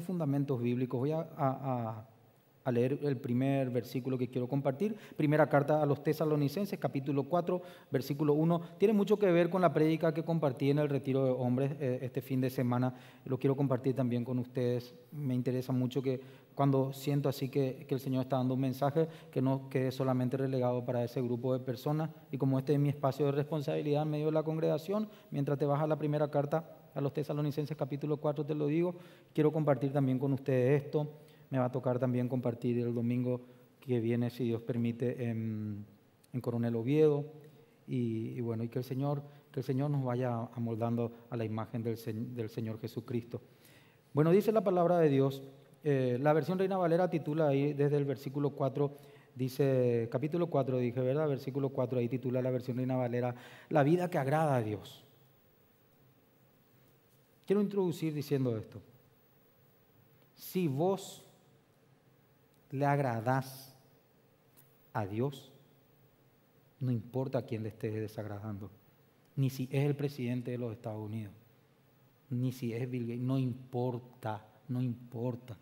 fundamentos bíblicos. Voy a, leer el primer versículo que quiero compartir. Primera carta a los tesalonicenses, capítulo 4, versículo 1. Tiene mucho que ver con la prédica que compartí en el Retiro de Hombres eh, este fin de semana. Lo quiero compartir también con ustedes. Me interesa mucho que cuando siento así que, que el Señor está dando un mensaje, que no quede solamente relegado para ese grupo de personas. Y como este es mi espacio de responsabilidad en medio de la congregación, mientras te vas a la primera carta a los tesalonicenses capítulo 4 te lo digo, quiero compartir también con ustedes esto, me va a tocar también compartir el domingo que viene, si Dios permite, en, Coronel Oviedo, y, bueno, y que el Señor, que el Señor nos vaya amoldando a la imagen del, Señor Jesucristo. Bueno, dice la palabra de Dios, eh, la versión Reina Valera titula ahí desde el versículo 4, dice, capítulo 4, dije, ¿verdad? Versículo 4, ahí titula la versión Reina Valera, la vida que agrada a Dios. Quiero introducir diciendo esto. Si vos le agradás a Dios, no importa a quién le estés desagradando, ni si es el presidente de los Estados Unidos, ni si es Bill Gates, no importa, no importa.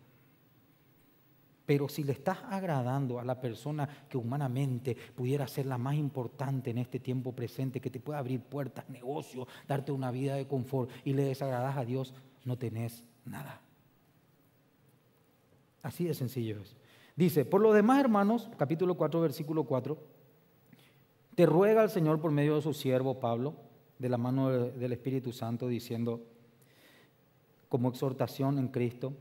Pero si le estás agradando a la persona que humanamente pudiera ser la más importante en este tiempo presente, que te pueda abrir puertas, negocios, darte una vida de confort, y le desagradas a Dios, no tenés nada. Así de sencillo es. Dice, por lo demás, hermanos, capítulo 4, versículo 4, te ruega el Señor por medio de su siervo Pablo, de la mano del Espíritu Santo, diciendo, como exhortación en Cristo,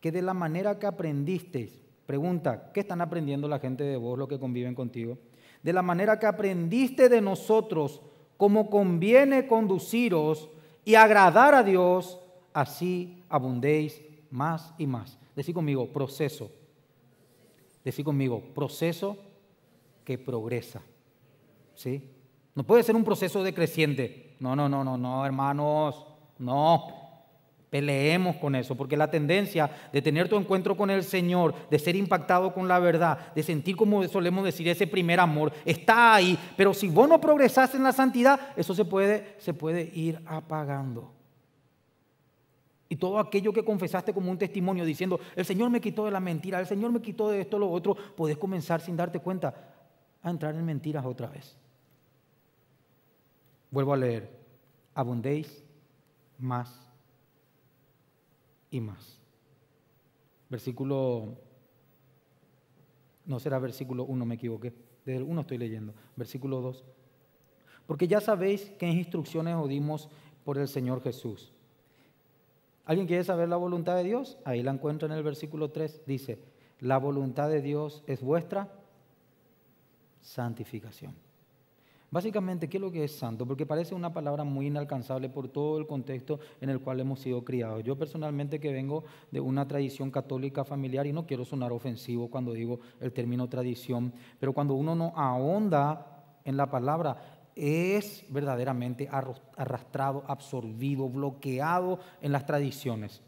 que de la manera que aprendisteis, pregunta, ¿qué están aprendiendo la gente de vos, los que conviven contigo? De la manera que aprendiste de nosotros, como conviene conduciros y agradar a Dios, así abundéis más y más. Decí conmigo, proceso. Decí conmigo, proceso que progresa. ¿Sí? No puede ser un proceso decreciente. No, no, no, no, no, hermanos. No. Peleemos con eso, porque la tendencia de tener tu encuentro con el Señor, de ser impactado con la verdad, de sentir, como solemos decir, ese primer amor, está ahí. Pero si vos no progresás en la santidad, eso se puede, se puede ir apagando. Y todo aquello que confesaste como un testimonio diciendo, el Señor me quitó de la mentira, el Señor me quitó de esto, lo otro, podés comenzar sin darte cuenta a entrar en mentiras otra vez. Vuelvo a leer, abundéis más y más. Versículo, no será versículo 1, me equivoqué, desde el 1 estoy leyendo, versículo 2. Porque ya sabéis qué instrucciones o dimos por el Señor Jesús. ¿Alguien quiere saber la voluntad de Dios? Ahí la encuentra en el versículo 3. Dice, la voluntad de Dios es vuestra santificación. Básicamente, ¿qué es lo que es santo? Porque parece una palabra muy inalcanzable por todo el contexto en el cual hemos sido criados. Yo personalmente que vengo de una tradición católica familiar y no quiero sonar ofensivo cuando digo el término tradición, pero cuando uno no ahonda en la palabra, es verdaderamente arrastrado, absorbido, bloqueado en las tradiciones.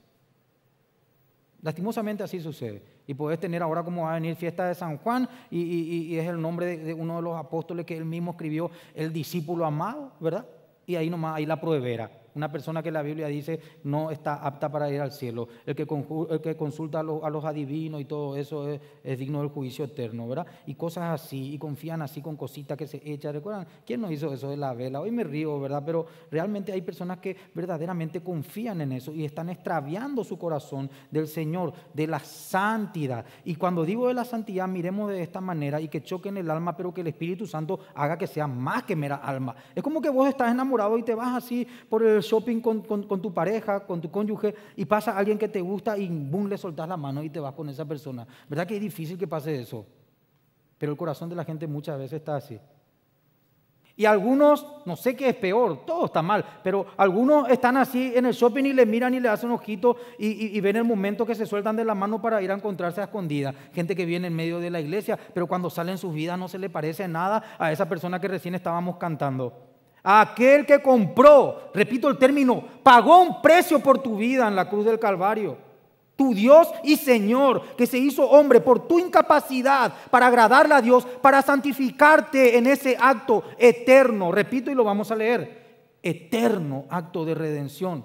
Lastimosamente así sucede. Y puedes tener ahora como va a venir fiesta de San Juan y, es el nombre de, uno de los apóstoles que él mismo escribió, el discípulo amado, ¿verdad? Y ahí nomás, ahí la proveera. Una persona que la Biblia dice no está apta para ir al cielo. El que, consulta a los, adivinos y todo eso es, digno del juicio eterno, ¿verdad? Y cosas así, y confían así con cositas que se echan. ¿Recuerdan? ¿Quién no hizo eso de la vela? Hoy me río, ¿verdad? Pero realmente hay personas que verdaderamente confían en eso y están extraviando su corazón del Señor, de la santidad. Y cuando digo de la santidad, miremos de esta manera y que choquen el alma, pero que el Espíritu Santo haga que sea más que mera alma. Es como que vos estás enamorado y te vas así por el shopping con, tu pareja, con tu cónyuge, y pasa alguien que te gusta y boom, le soltas la mano y te vas con esa persona. ¿Verdad que es difícil que pase eso? Pero el corazón de la gente muchas veces está así. Y algunos, no sé qué es peor, todo está mal, pero algunos están así en el shopping y le miran y le hacen ojito y, ven el momento que se sueltan de la mano para ir a encontrarse a escondida. Gente que viene en medio de la iglesia, pero cuando salen sus vidas no se le parece nada a esa persona que recién estábamos cantando aquel que compró, repito el término, pagó un precio por tu vida en la cruz del Calvario. Tu Dios y Señor, que se hizo hombre por tu incapacidad para agradarle a Dios, para santificarte en ese acto eterno, repito y lo vamos a leer, eterno acto de redención.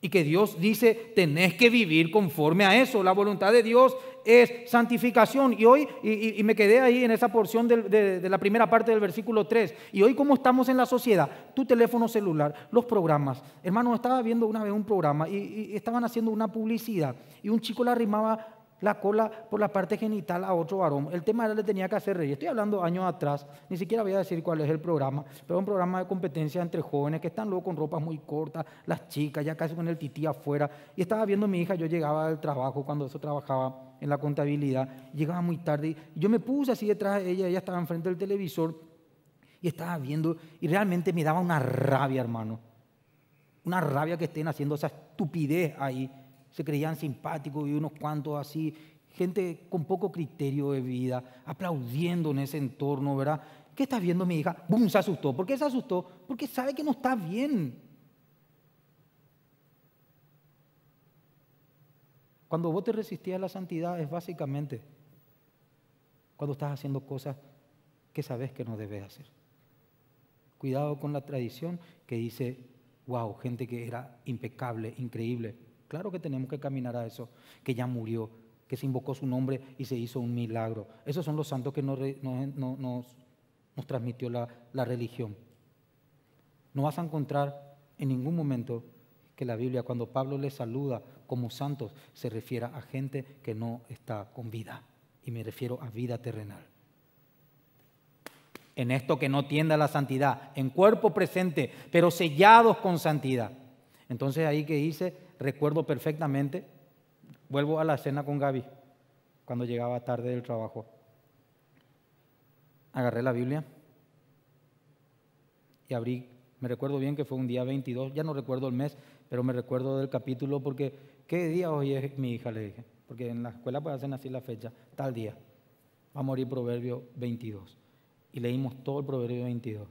Y que Dios dice, tenés que vivir conforme a eso, la voluntad de Dios es santificación. Y hoy, y, me quedé ahí en esa porción de, la primera parte del versículo 3, y hoy como estamos en la sociedad, tu teléfono celular, los programas. Hermano, estaba viendo una vez un programa y, y estaban haciendo una publicidad y un chico le arrimaba la cola por la parte genital a otro varón. El tema era le tenía que hacer rey. Estoy hablando años atrás, ni siquiera voy a decir cuál es el programa, pero es un programa de competencia entre jóvenes que están luego con ropas muy cortas, las chicas, ya casi con el tití afuera. Y estaba viendo a mi hija, yo llegaba del trabajo cuando eso trabajaba en la contabilidad, llegaba muy tarde. Y yo me puse así detrás de ella, ella estaba enfrente del televisor y estaba viendo, y realmente me daba una rabia, hermano. Una rabia que estén haciendo esa estupidez ahí se creían simpáticos y unos cuantos así, gente con poco criterio de vida, aplaudiendo en ese entorno, ¿verdad? ¿Qué estás viendo mi hija? ¡Bum! Se asustó. ¿Por qué se asustó? Porque sabe que no está bien. Cuando vos te resistías a la santidad es básicamente cuando estás haciendo cosas que sabes que no debes hacer. Cuidado con la tradición que dice, wow, gente que era impecable, increíble, Claro que tenemos que caminar a eso, que ya murió, que se invocó su nombre y se hizo un milagro. Esos son los santos que nos, nos, transmitió la, religión. No vas a encontrar en ningún momento que la Biblia, cuando Pablo les saluda como santos, se refiera a gente que no está con vida. Y me refiero a vida terrenal. En esto que no tienda la santidad, en cuerpo presente, pero sellados con santidad. Entonces ahí que dice, recuerdo perfectamente, vuelvo a la cena con Gaby, cuando llegaba tarde del trabajo. Agarré la Biblia y abrí, me recuerdo bien que fue un día 22, ya no recuerdo el mes, pero me recuerdo del capítulo porque, ¿qué día hoy es mi hija? Le dije, porque en la escuela pues hacen así la fecha, tal día. Va a morir Proverbio 22. Y leímos todo el Proverbio 22.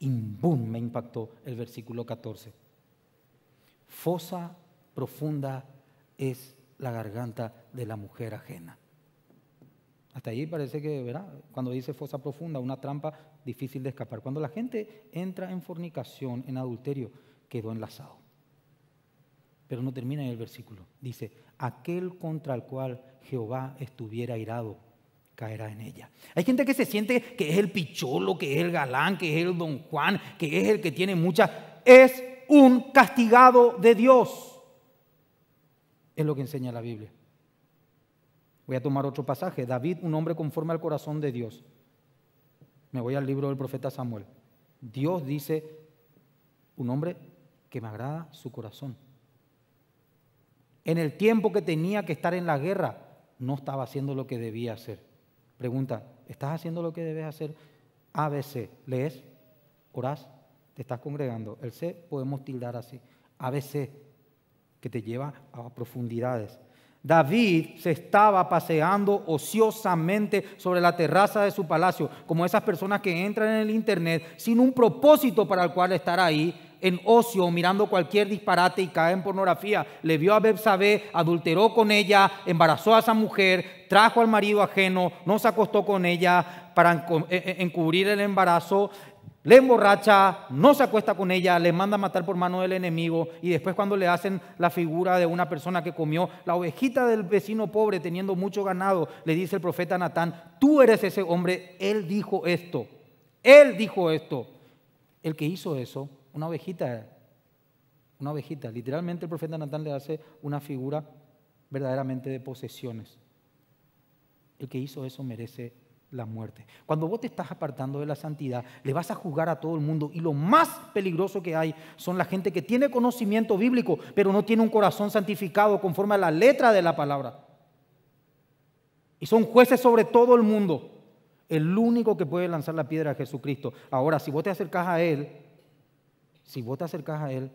Y boom, me impactó el versículo 14. Fosa profunda es la garganta de la mujer ajena. Hasta ahí parece que, ¿verdad? Cuando dice fosa profunda, una trampa difícil de escapar. Cuando la gente entra en fornicación, en adulterio, quedó enlazado. Pero no termina en el versículo. Dice, aquel contra el cual Jehová estuviera irado, caerá en ella. Hay gente que se siente que es el picholo, que es el galán, que es el don Juan, que es el que tiene muchas... Es un castigado de Dios. Es lo que enseña la Biblia. Voy a tomar otro pasaje. David, un hombre conforme al corazón de Dios. Me voy al libro del profeta Samuel. Dios dice, un hombre que me agrada su corazón. En el tiempo que tenía que estar en la guerra, no estaba haciendo lo que debía hacer. Pregunta, ¿estás haciendo lo que debes hacer? A, ¿Lees? ¿Orás? ¿Te estás congregando? El C podemos tildar así. ABC, B, que te lleva a profundidades. David se estaba paseando ociosamente sobre la terraza de su palacio, como esas personas que entran en el Internet sin un propósito para el cual estar ahí, en ocio, mirando cualquier disparate y cae en pornografía. Le vio a Bebsabé, adulteró con ella, embarazó a esa mujer, trajo al marido ajeno, no se acostó con ella para e-, e-, encubrir el embarazo le emborracha, no se acuesta con ella, le manda a matar por mano del enemigo y después cuando le hacen la figura de una persona que comió la ovejita del vecino pobre teniendo mucho ganado, le dice el profeta Natán, tú eres ese hombre, él dijo esto, él dijo esto. El que hizo eso, una ovejita, una ovejita, literalmente el profeta Natán le hace una figura verdaderamente de posesiones. El que hizo eso merece la muerte. Cuando vos te estás apartando de la santidad, le vas a juzgar a todo el mundo. Y lo más peligroso que hay son la gente que tiene conocimiento bíblico, pero no tiene un corazón santificado conforme a la letra de la palabra. Y son jueces sobre todo el mundo. El único que puede lanzar la piedra es Jesucristo. Ahora, si vos te acercás a Él, si vos te acercas a Él,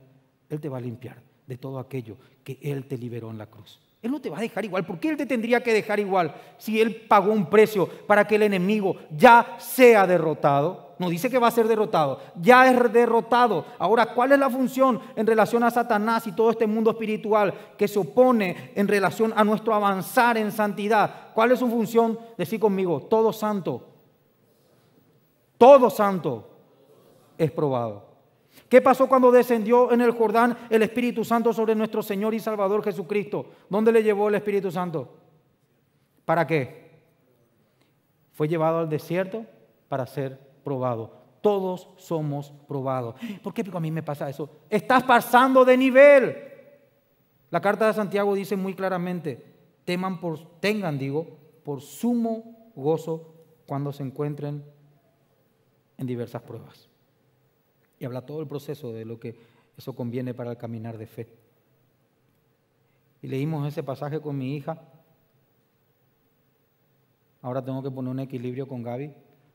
Él te va a limpiar de todo aquello que Él te liberó en la cruz. Él no te va a dejar igual. ¿Por qué Él te tendría que dejar igual si Él pagó un precio para que el enemigo ya sea derrotado? No dice que va a ser derrotado, ya es derrotado. Ahora, ¿cuál es la función en relación a Satanás y todo este mundo espiritual que se opone en relación a nuestro avanzar en santidad? ¿Cuál es su función? Decir conmigo, todo santo, todo santo es probado. ¿Qué pasó cuando descendió en el Jordán el Espíritu Santo sobre nuestro Señor y Salvador Jesucristo? ¿Dónde le llevó el Espíritu Santo? ¿Para qué? Fue llevado al desierto para ser probado. Todos somos probados. ¿Por qué a mí me pasa eso? Estás pasando de nivel. La carta de Santiago dice muy claramente, teman por, tengan, digo, por sumo gozo cuando se encuentren en diversas pruebas. Y habla todo el proceso de lo que eso conviene para el caminar de fe. Y leímos ese pasaje con mi hija. Ahora tengo que poner un equilibrio con Gaby,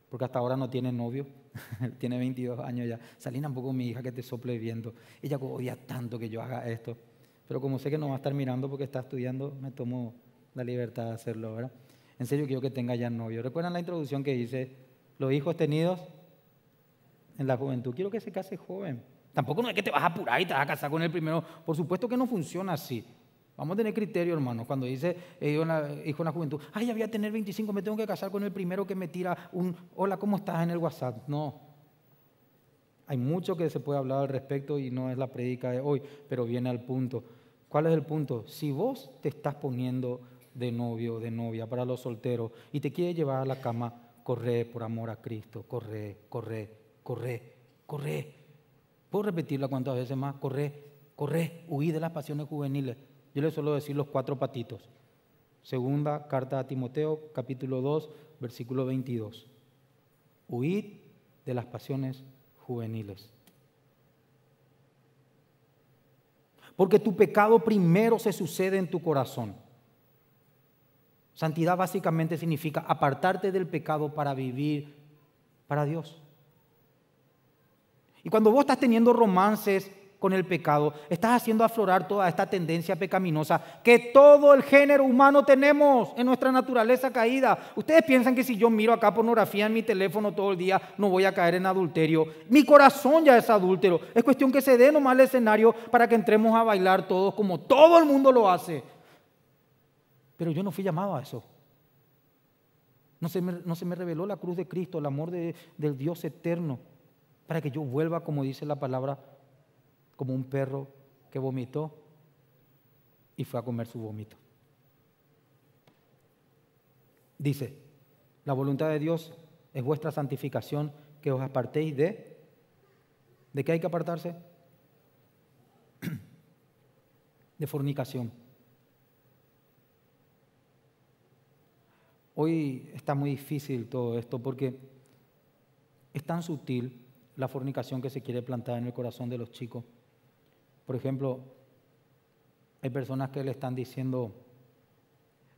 porque hasta ahora no tiene novio. tiene 22 años ya. Salí un con mi hija que te sople viendo. Ella odia tanto que yo haga esto. Pero como sé que no va a estar mirando porque está estudiando, me tomo la libertad de hacerlo, ¿verdad? En serio quiero que tenga ya novio. ¿Recuerdan la introducción que dice Los hijos tenidos en la juventud. Quiero que se case joven. Tampoco no es que te vas a apurar y te vas a casar con el primero. Por supuesto que no funciona así. Vamos a tener criterio, hermano. Cuando dice eh, hijo en la, juventud, ay, ya voy a tener 25, me tengo que casar con el primero que me tira un hola, ¿cómo estás en el WhatsApp? No. Hay mucho que se puede hablar al respecto y no es la predica de hoy, pero viene al punto. ¿Cuál es el punto? Si vos te estás poniendo de novio, de novia para los solteros y te quiere llevar a la cama, corre por amor a Cristo, corre, corre, corre, corre. ¿Puedo repetirla cuantas veces más? Corre, corre, huí de las pasiones juveniles. Yo les suelo decir los cuatro patitos. Segunda carta a Timoteo, capítulo 2, versículo 22. Huid de las pasiones juveniles. Porque tu pecado primero se sucede en tu corazón. Santidad básicamente significa apartarte del pecado para vivir para Dios. Y cuando vos estás teniendo romances con el pecado, estás haciendo aflorar toda esta tendencia pecaminosa que todo el género humano tenemos en nuestra naturaleza caída. Ustedes piensan que si yo miro acá pornografía en mi teléfono todo el día, no voy a caer en adulterio. Mi corazón ya es adúltero. Es cuestión que se dé nomás el escenario para que entremos a bailar todos como todo el mundo lo hace. Pero yo no fui llamado a eso. No se me, no se me reveló la cruz de Cristo, el amor del Dios eterno para que yo vuelva, como dice la palabra, como un perro que vomitó y fue a comer su vómito. Dice, la voluntad de Dios es vuestra santificación, que os apartéis de... ¿De qué hay que apartarse? De fornicación. Hoy está muy difícil todo esto porque es tan sutil la fornicación que se quiere plantar en el corazón de los chicos. Por ejemplo, hay personas que le están diciendo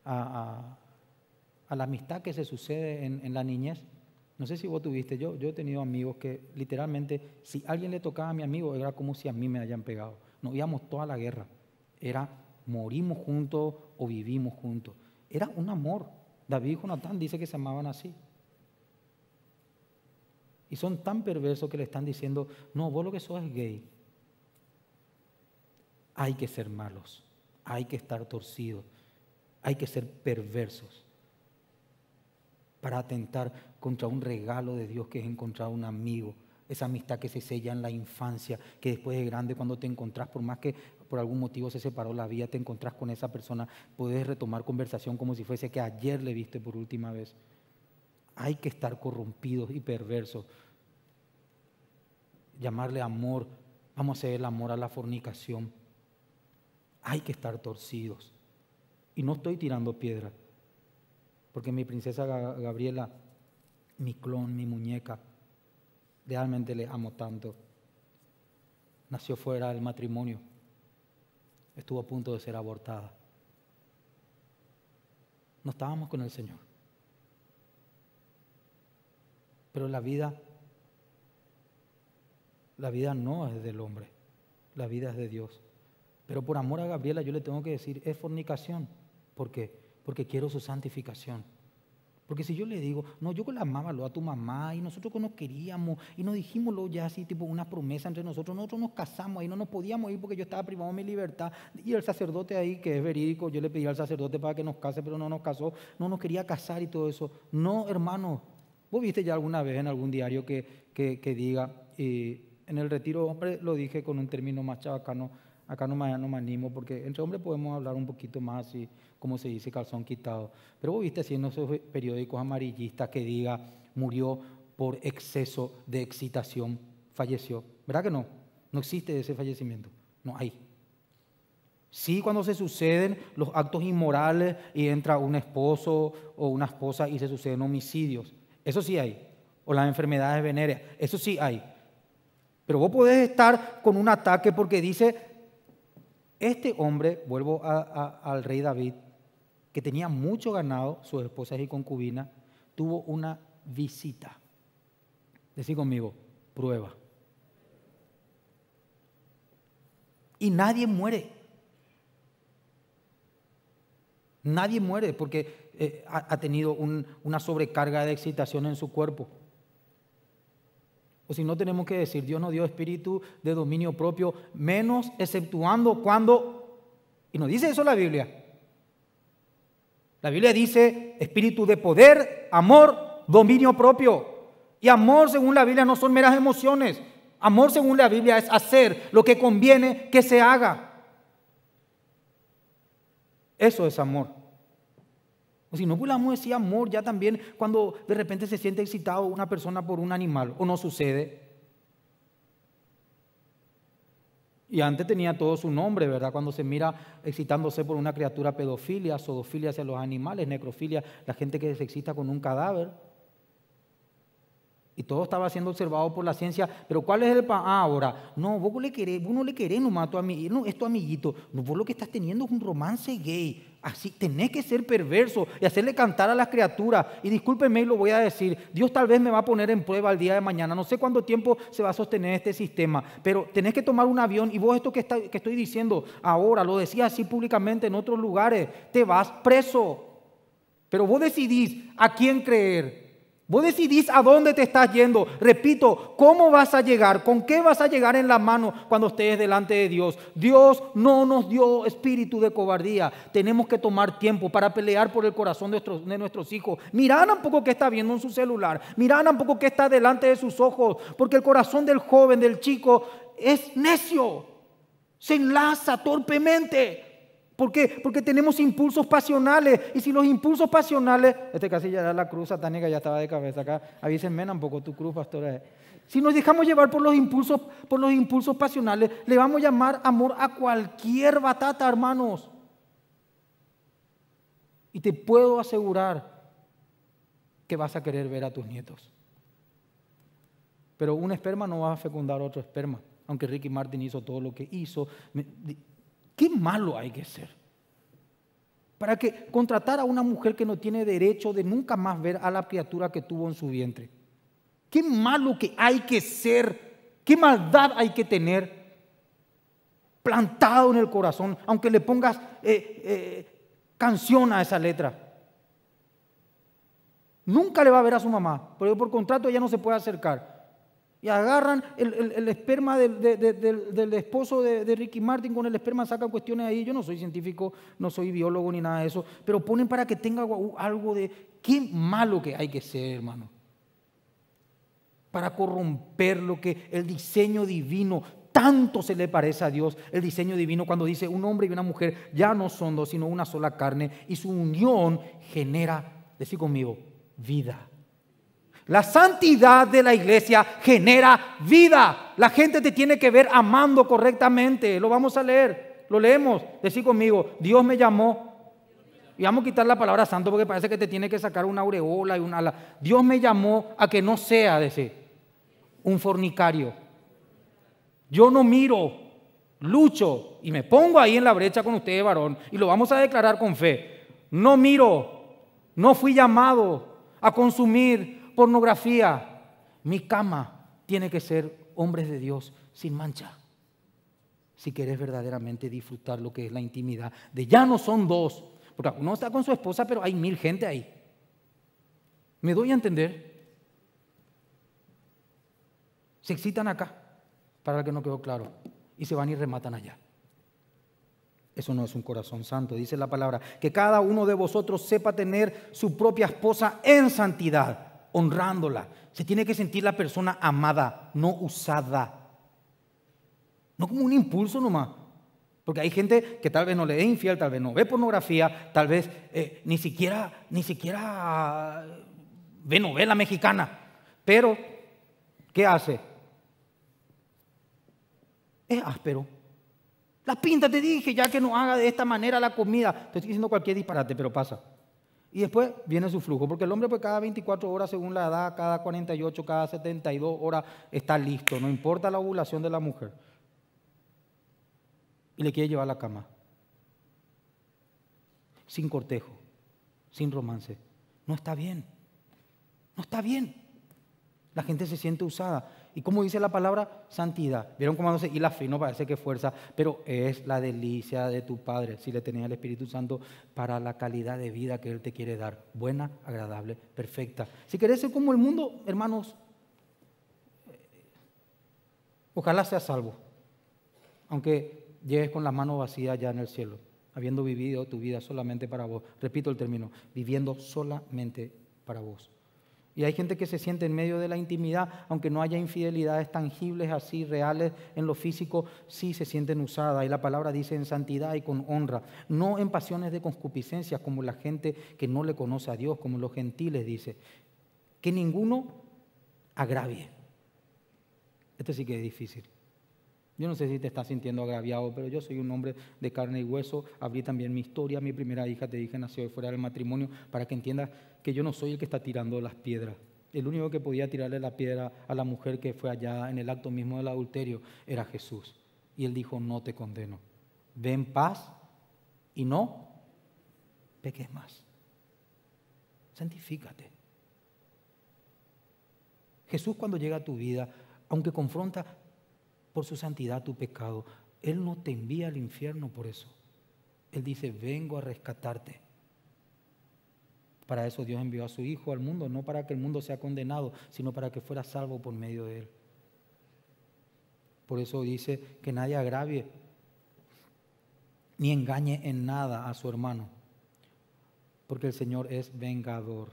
a, la amistad que se sucede en, la niñez. No sé si vos tuviste, yo, yo he tenido amigos que literalmente, si alguien le tocaba a mi amigo, era como si a mí me hayan pegado. Nos íbamos toda la guerra. Era morimos juntos o vivimos juntos. Era un amor. David y Jonathan dice que se amaban así. Y son tan perversos que le están diciendo, no, vos lo que sos es gay. Hay que ser malos, hay que estar torcidos, hay que ser perversos para atentar contra un regalo de Dios que es encontrar un amigo, esa amistad que se sella en la infancia, que después de grande cuando te encontrás, por más que por algún motivo se separó la vida, te encontrás con esa persona, puedes retomar conversación como si fuese que ayer le viste por última vez hay que estar corrompidos y perversos. Llamarle amor, vamos a hacer el amor a la fornicación. Hay que estar torcidos. Y no estoy tirando piedra porque mi princesa Gabriela, mi clon, mi muñeca, realmente le amo tanto. Nació fuera del matrimonio, estuvo a punto de ser abortada. No estábamos con el Señor. Pero la vida, la vida no es del hombre, la vida es de Dios. Pero por amor a Gabriela yo le tengo que decir, es fornicación. ¿Por qué? Porque quiero su santificación. Porque si yo le digo, no, yo con la mamá lo a tu mamá y nosotros que nos queríamos y nos dijimoslo ya así, tipo una promesa entre nosotros, nosotros nos casamos ahí, no nos podíamos ir porque yo estaba privado de mi libertad y el sacerdote ahí, que es verídico, yo le pedí al sacerdote para que nos case, pero no nos casó, no nos quería casar y todo eso. No, hermano, Vos viste ya alguna vez en algún diario que, diga, eh, en el retiro, hombre, lo dije con un término más chavacano, acá no me, no me animo, porque entre hombres podemos hablar un poquito más, y como se dice, calzón quitado. Pero vos viste así en esos periódicos amarillistas que diga, murió por exceso de excitación, falleció. ¿Verdad que no? No existe ese fallecimiento. No hay. Sí, cuando se suceden los actos inmorales y entra un esposo o una esposa y se suceden homicidios. Eso sí hay. O las enfermedades venéreas. Eso sí hay. Pero vos podés estar con un ataque porque dice, este hombre, vuelvo al rey David, que tenía mucho ganado, sus esposas y concubinas, tuvo una visita. Decí conmigo, prueba. Y nadie muere. Nadie muere porque eh, ha, tenido una sobrecarga de excitación en su cuerpo. O si no tenemos que decir, Dios nos dio espíritu de dominio propio, menos exceptuando cuando... Y nos dice eso la Biblia. La Biblia dice espíritu de poder, amor, dominio propio. Y amor, según la Biblia, no son meras emociones. Amor, según la Biblia, es hacer lo que conviene que se haga. Eso es amor. O si no, pues la amor ya también cuando de repente se siente excitado una persona por un animal, o no sucede. Y antes tenía todo su nombre, ¿verdad? Cuando se mira excitándose por una criatura, pedofilia, sodofilia hacia los animales, necrofilia, la gente que se excita con un cadáver. Y todo estaba siendo observado por la ciencia. Pero ¿cuál es el pan? Ah, ahora, no, vos, no le querés nomás a tu no, esto amiguito. No, vos lo que estás teniendo es un romance gay. Así tenés que ser perverso y hacerle cantar a las criaturas. Y discúlpenme y lo voy a decir, Dios tal vez me va a poner en prueba el día de mañana. No sé cuánto tiempo se va a sostener este sistema, pero tenés que tomar un avión y vos esto que, estoy diciendo ahora, lo decía así públicamente en otros lugares, te vas preso. Pero vos decidís a quién creer, Vos decidís a dónde te estás yendo. Repito, ¿cómo vas a llegar? ¿Con qué vas a llegar en la mano cuando estés delante de Dios? Dios no nos dio espíritu de cobardía. Tenemos que tomar tiempo para pelear por el corazón de nuestros, nuestros hijos. Mirad un poco qué está viendo en su celular. Mirad un poco qué está delante de sus ojos. Porque el corazón del joven, del chico, es necio. Se enlaza torpemente. ¿Por qué? Porque tenemos impulsos pasionales. Y si los impulsos pasionales, este casi ya era la cruz satánica, ya estaba de cabeza acá. Avísenme un poco tu cruz, pastora. Eh. Si nos dejamos llevar por los impulsos, por los impulsos pasionales, le vamos a llamar amor a cualquier batata, hermanos. Y te puedo asegurar que vas a querer ver a tus nietos. Pero un esperma no va a fecundar otro esperma, aunque Ricky Martin hizo todo lo que hizo. Qué malo hay que ser. Para que contratar a una mujer que no tiene derecho de nunca más ver a la criatura que tuvo en su vientre. Qué malo que hay que ser. Qué maldad hay que tener plantado en el corazón, aunque le pongas eh, eh, canción a esa letra. Nunca le va a ver a su mamá, pero por contrato ella no se puede acercar. Y agarran el, esperma del, esposo de, de, Ricky Martin con el esperma, sacan cuestiones ahí. Yo no soy científico, no soy biólogo ni nada de eso, pero ponen para que tenga algo de... Qué malo que hay que ser, hermano. Para corromper lo que el diseño divino tanto se le parece a Dios, el diseño divino, cuando dice un hombre y una mujer ya no son dos, sino una sola carne, y su unión genera, decir conmigo, vida. La santidad de la iglesia genera vida. La gente te tiene que ver amando correctamente. Lo vamos a leer. Lo leemos. Decir conmigo, Dios me llamó. Y vamos a quitar la palabra santo porque parece que te tiene que sacar una aureola y una ala. Dios me llamó a que no sea, un fornicario. Yo no miro, lucho y me pongo ahí en la brecha con ustedes, varón, y lo vamos a declarar con fe. No miro, no fui llamado a consumir, pornografía. Mi cama tiene que ser hombres de Dios sin mancha. Si quieres verdaderamente disfrutar lo que es la intimidad, de ya no son dos, porque uno está con su esposa, pero hay mil gente ahí. ¿Me doy a entender? Se excitan acá, para que no quedó claro, y se van y rematan allá. Eso no es un corazón santo, dice la palabra. Que cada uno de vosotros sepa tener su propia esposa en santidad honrándola. Se tiene que sentir la persona amada, no usada. No como un impulso nomás. Porque hay gente que tal vez no le dé infiel, tal vez no ve pornografía, tal vez eh, ni siquiera, ni siquiera ah, ve novela mexicana. Pero, ¿qué hace? Es áspero. La pinta te dije, ya que no haga de esta manera la comida. Te estoy diciendo cualquier disparate, pero pasa. Y después viene su flujo, porque el hombre pues cada 24 horas, según la edad, cada 48, cada 72 horas está listo, no importa la ovulación de la mujer. Y le quiere llevar a la cama. Sin cortejo, sin romance. No está bien. No está bien. La gente se siente usada. ¿Y cómo dice la palabra? Santidad. ¿Vieron cómo dice? Y la fe no parece que fuerza, pero es la delicia de tu Padre, si le tenía el Espíritu Santo, para la calidad de vida que Él te quiere dar. Buena, agradable, perfecta. Si querés ser como el mundo, hermanos, eh, ojalá seas salvo. Aunque llegues con las manos vacías ya en el cielo, habiendo vivido tu vida solamente para vos. Repito el término, viviendo solamente para vos. Y hay gente que se siente en medio de la intimidad, aunque no haya infidelidades tangibles así, reales, en lo físico, sí se sienten usadas. Y la palabra dice en santidad y con honra, no en pasiones de concupiscencia como la gente que no le conoce a Dios, como los gentiles, dice. Que ninguno agravie. Esto sí que es difícil. Yo no sé si te estás sintiendo agraviado, pero yo soy un hombre de carne y hueso. Abrí también mi historia. Mi primera hija, te dije, nació fuera del matrimonio, para que entiendas que yo no soy el que está tirando las piedras. El único que podía tirarle la piedra a la mujer que fue allá en el acto mismo del adulterio era Jesús. Y él dijo, no te condeno. Ve en paz y no peques más. Santifícate. Jesús cuando llega a tu vida, aunque confronta, por su santidad tu pecado. Él no te envía al infierno por eso. Él dice, vengo a rescatarte. Para eso Dios envió a su Hijo al mundo, no para que el mundo sea condenado, sino para que fuera salvo por medio de Él. Por eso dice que nadie agravie ni engañe en nada a su hermano, porque el Señor es vengador.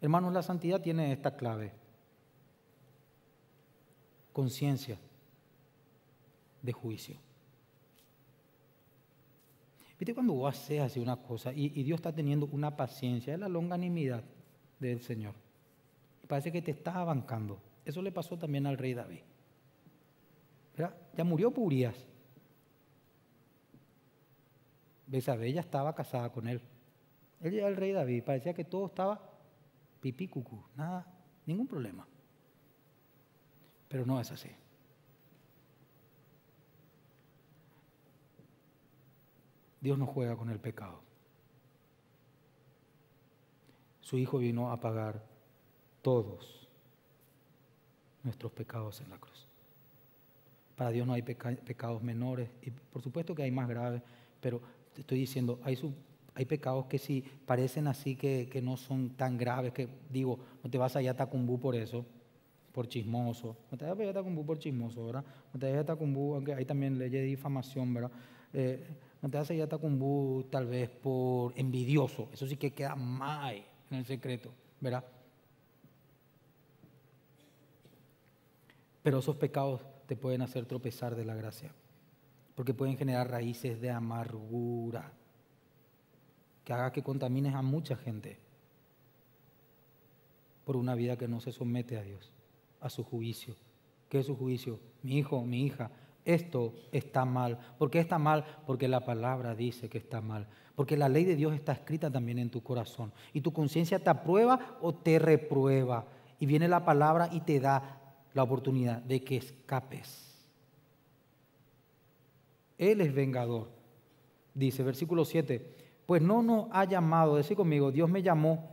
Hermanos, la santidad tiene esta clave conciencia de juicio. Viste cuando vos haces así una cosa y, Dios está teniendo una paciencia, es la longanimidad del Señor. Parece que te está abancando. Eso le pasó también al rey David. Ya murió Purías. Besabé ya estaba casada con él. Él era el rey David, parecía que todo estaba pipí cucú, nada, ningún problema pero no es así. Dios no juega con el pecado. Su Hijo vino a pagar todos nuestros pecados en la cruz. Para Dios no hay pecados menores, y por supuesto que hay más graves, pero te estoy diciendo, hay, hay pecados que si parecen así, que, que, no son tan graves, que digo, no te vas allá a Tacumbú por eso, por chismoso. No te está a por chismoso, ¿verdad? No te está a bu, aunque ahí también leyes de difamación, ¿verdad? Eh, no te está a Tacumbu tal vez por envidioso. Eso sí que queda mal en el secreto, ¿verdad? Pero esos pecados te pueden hacer tropezar de la gracia, porque pueden generar raíces de amargura, que haga que contamines a mucha gente por una vida que no se somete a Dios a su juicio. ¿Qué es su juicio? Mi hijo, mi hija, esto está mal. ¿Por qué está mal? Porque la palabra dice que está mal. Porque la ley de Dios está escrita también en tu corazón. Y tu conciencia te aprueba o te reprueba. Y viene la palabra y te da la oportunidad de que escapes. Él es vengador. Dice versículo 7, pues no nos ha llamado, decir conmigo, Dios me llamó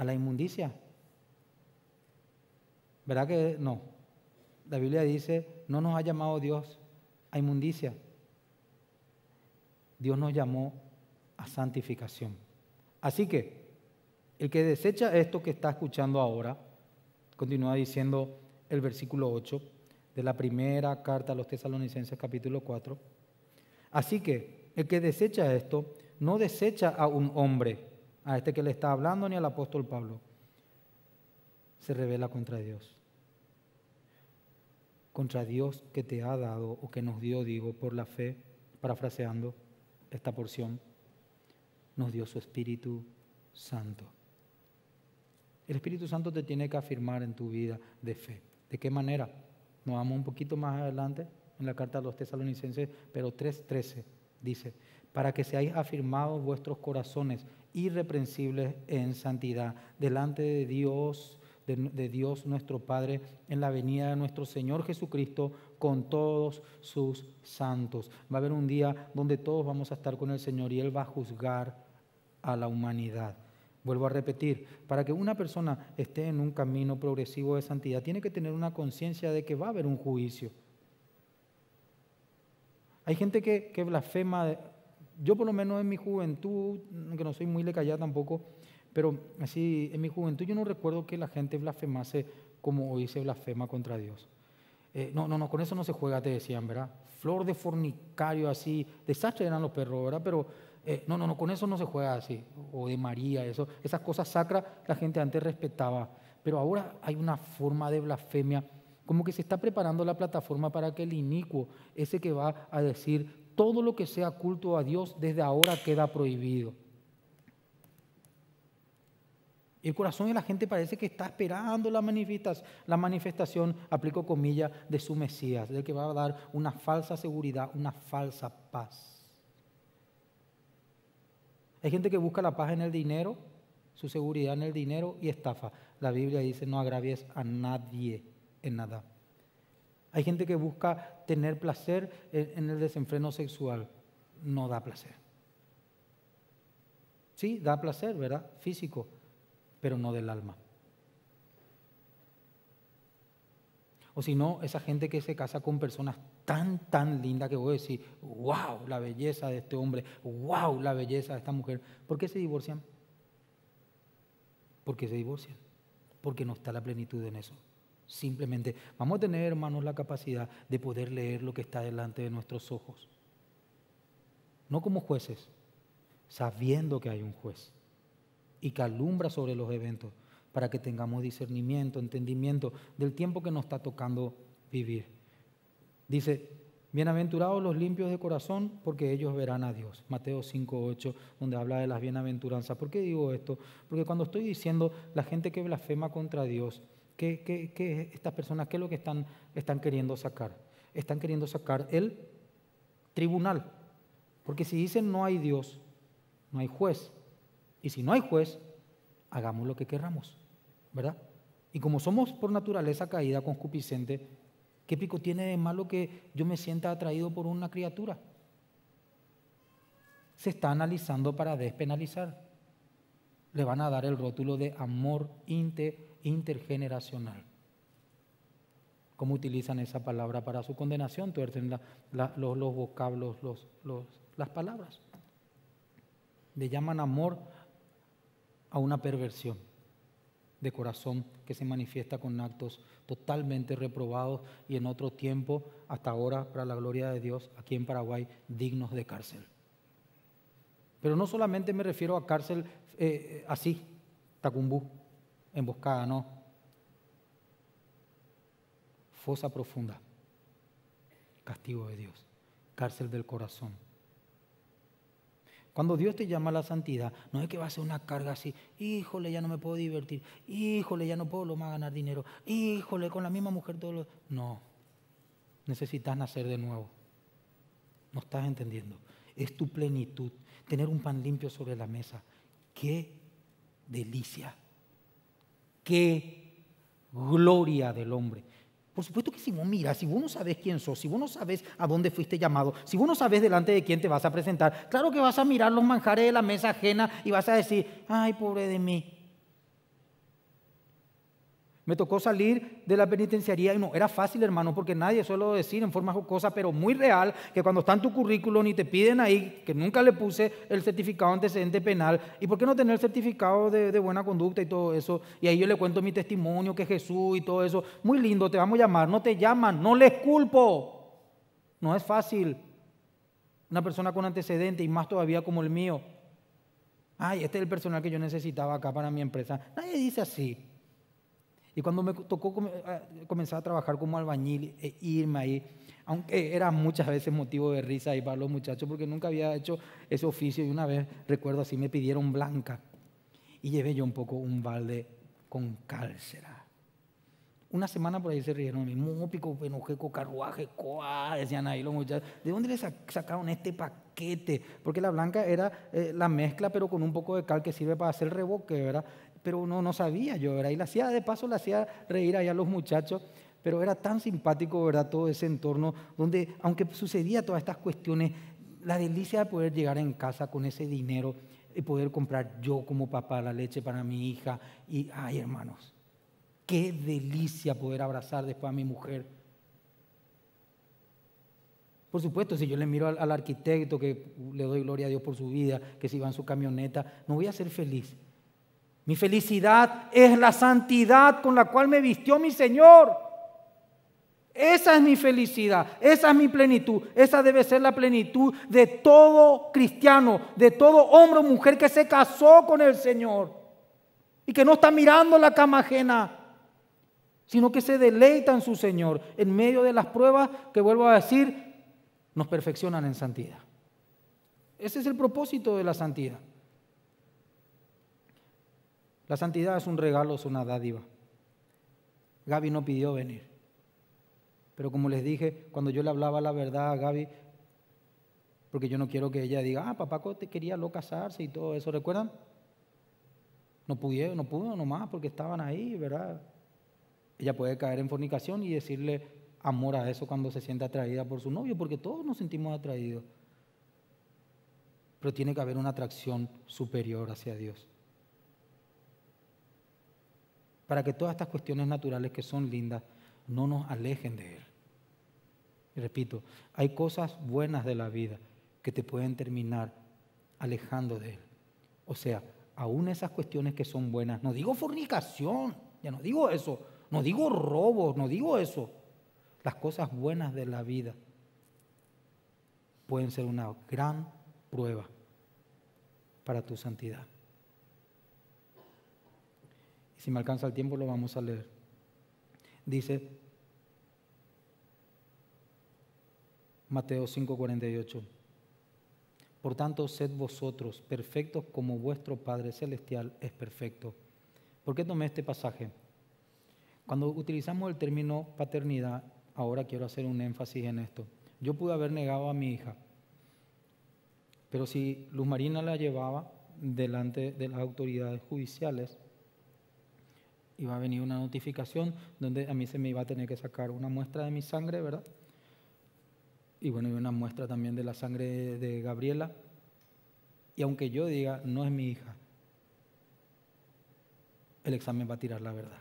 a la inmundicia. ¿Verdad que no? La Biblia dice, no nos ha llamado Dios a inmundicia. Dios nos llamó a santificación. Así que el que desecha esto que está escuchando ahora, continúa diciendo el versículo 8 de la primera carta a los tesalonicenses capítulo 4. Así que el que desecha esto no desecha a un hombre a este que le está hablando ni al apóstol Pablo. Se revela contra Dios. Contra Dios que te ha dado o que nos dio, digo, por la fe, parafraseando esta porción, nos dio su Espíritu Santo. El Espíritu Santo te tiene que afirmar en tu vida de fe. ¿De qué manera? Nos vamos un poquito más adelante en la carta a los tesalonicenses, pero 3.13 dice, para que seáis afirmados vuestros corazones irreprensibles en santidad, delante de Dios, de, Dios nuestro Padre, en la venida de nuestro Señor Jesucristo con todos sus santos. Va a haber un día donde todos vamos a estar con el Señor y Él va a juzgar a la humanidad. Vuelvo a repetir, para que una persona esté en un camino progresivo de santidad, tiene que tener una conciencia de que va a haber un juicio. Hay gente que, que blasfema yo por lo menos en mi juventud, aunque no soy muy lecallá tampoco, pero así en mi juventud yo no recuerdo que la gente blasfemase como hoy se blasfema contra Dios. Eh, no, no, no, con eso no se juega, te decían, ¿verdad? Flor de fornicario así, desastre eran los perros, ¿verdad? Pero eh, no, no, no, con eso no se juega así, o de María, eso, esas cosas sacras la gente antes respetaba, pero ahora hay una forma de blasfemia, como que se está preparando la plataforma para que el inicuo, ese que va a decir todo lo que sea culto a Dios desde ahora queda prohibido. Y el corazón de la gente parece que está esperando la, manifestación, la manifestación, aplico comillas, de su Mesías, del que va a dar una falsa seguridad, una falsa paz. Hay gente que busca la paz en el dinero, su seguridad en el dinero y estafa. La Biblia dice, no agravies a nadie en nada. Hay gente que busca tener placer en el desenfreno sexual. No da placer. Sí, da placer, ¿verdad? Físico, pero no del alma. O si no, esa gente que se casa con personas tan, tan lindas que voy a decir wow, la belleza de este hombre, wow, la belleza de esta mujer. ¿Por qué se divorcian? ¿Por qué se divorcian? Porque no está la plenitud en eso. Simplemente vamos a tener, hermanos, la capacidad de poder leer lo que está delante de nuestros ojos. No como jueces, sabiendo que hay un juez y que alumbra sobre los eventos para que tengamos discernimiento, entendimiento del tiempo que nos está tocando vivir. Dice, bienaventurados los limpios de corazón, porque ellos verán a Dios. Mateo 5.8, donde habla de las bienaventuranzas. ¿Por qué digo esto? Porque cuando estoy diciendo la gente que blasfema contra Dios, ¿Qué, qué, estas personas, qué es lo que están, están queriendo sacar? Están queriendo sacar el tribunal. Porque si dicen no hay Dios, no hay juez. Y si no hay juez, hagamos lo que querramos, ¿verdad? Y como somos por naturaleza caída, concupiscente, ¿qué pico tiene de malo que yo me sienta atraído por una criatura? Se está analizando para despenalizar. Le van a dar el rótulo de amor inte intergeneracional. ¿Cómo utilizan esa palabra para su condenación? Tuercen los, vocablos, las palabras. Le llaman amor a una perversión de corazón que se manifiesta con actos totalmente reprobados y en otro tiempo, hasta ahora, para la gloria de Dios, aquí en Paraguay, dignos de cárcel. Pero no solamente me refiero a cárcel eh, así, tacumbú emboscada, no. Fosa profunda, castigo de Dios, cárcel del corazón. Cuando Dios te llama a la santidad, no es que va a ser una carga así, híjole, ya no me puedo divertir, híjole, ya no puedo lo más ganar dinero, híjole, con la misma mujer todo lo No, necesitas nacer de nuevo. No estás entendiendo. Es tu plenitud, tener un pan limpio sobre la mesa. ¡Qué delicia! qué gloria del hombre. Por supuesto que si vos miras, si vos no sabes quién sos, si vos no sabes a dónde fuiste llamado, si vos no sabes delante de quién te vas a presentar, claro que vas a mirar los manjares de la mesa ajena y vas a decir, ay, pobre de mí. Me tocó salir de la penitenciaría y no, era fácil, hermano, porque nadie suele decir en forma jocosa, pero muy real, que cuando está en tu currículum ni te piden ahí, que nunca le puse el certificado antecedente penal, ¿y por qué no tener el certificado de, de buena conducta y todo eso? Y ahí yo le cuento mi testimonio, que Jesús y todo eso. Muy lindo, te vamos a llamar, no te llaman, no les culpo. No es fácil. Una persona con antecedente y más todavía como el mío. Ay, este es el personal que yo necesitaba acá para mi empresa. Nadie dice así. Y cuando me tocó eh, comenzar a trabajar como albañil e irme ahí, aunque era muchas veces motivo de risa ahí para los muchachos, porque nunca había hecho ese oficio. Y una vez, recuerdo así, me pidieron blanca. Y llevé yo un poco un balde con cálcera. Una semana por ahí se rieron de mí. Mópico, penojeco, carruaje, coa, decían ahí los muchachos. ¿De dónde le sacaron este paquete? Porque la blanca era eh, la mezcla, pero con un poco de cal que sirve para hacer reboque, ¿verdad? pero no, no sabía yo, ¿verdad? Y la hacía, de paso, la hacía reír allá a los muchachos, pero era tan simpático, ¿verdad? Todo ese entorno donde, aunque sucedía todas estas cuestiones, la delicia de poder llegar en casa con ese dinero y poder comprar yo como papá la leche para mi hija. Y, ay, hermanos, qué delicia poder abrazar después a mi mujer. Por supuesto, si yo le miro al, al arquitecto, que le doy gloria a Dios por su vida, que si va en su camioneta, no voy a ser feliz. Mi felicidad es la santidad con la cual me vistió mi Señor. Esa es mi felicidad, esa es mi plenitud, esa debe ser la plenitud de todo cristiano, de todo hombre o mujer que se casó con el Señor y que no está mirando la cama ajena, sino que se deleita en su Señor. En medio de las pruebas, que vuelvo a decir, nos perfeccionan en santidad. Ese es el propósito de la santidad. La santidad es un regalo, es una dádiva. Gaby no pidió venir. Pero como les dije, cuando yo le hablaba la verdad a Gaby, porque yo no quiero que ella diga, ah, papá te quería lo casarse y todo eso, ¿recuerdan? No pudieron, no pudo nomás porque estaban ahí, ¿verdad? Ella puede caer en fornicación y decirle amor a eso cuando se sienta atraída por su novio, porque todos nos sentimos atraídos. Pero tiene que haber una atracción superior hacia Dios para que todas estas cuestiones naturales que son lindas no nos alejen de Él. Y repito, hay cosas buenas de la vida que te pueden terminar alejando de Él. O sea, aún esas cuestiones que son buenas, no digo fornicación, ya no digo eso, no digo robo, no digo eso. Las cosas buenas de la vida pueden ser una gran prueba para tu santidad. Si me alcanza el tiempo lo vamos a leer. Dice Mateo 5:48. Por tanto, sed vosotros perfectos como vuestro Padre Celestial es perfecto. ¿Por qué tomé este pasaje? Cuando utilizamos el término paternidad, ahora quiero hacer un énfasis en esto. Yo pude haber negado a mi hija, pero si Luz Marina la llevaba delante de las autoridades judiciales, y va a venir una notificación donde a mí se me iba a tener que sacar una muestra de mi sangre, ¿verdad? Y bueno, y una muestra también de la sangre de Gabriela. Y aunque yo diga, no es mi hija, el examen va a tirar la verdad.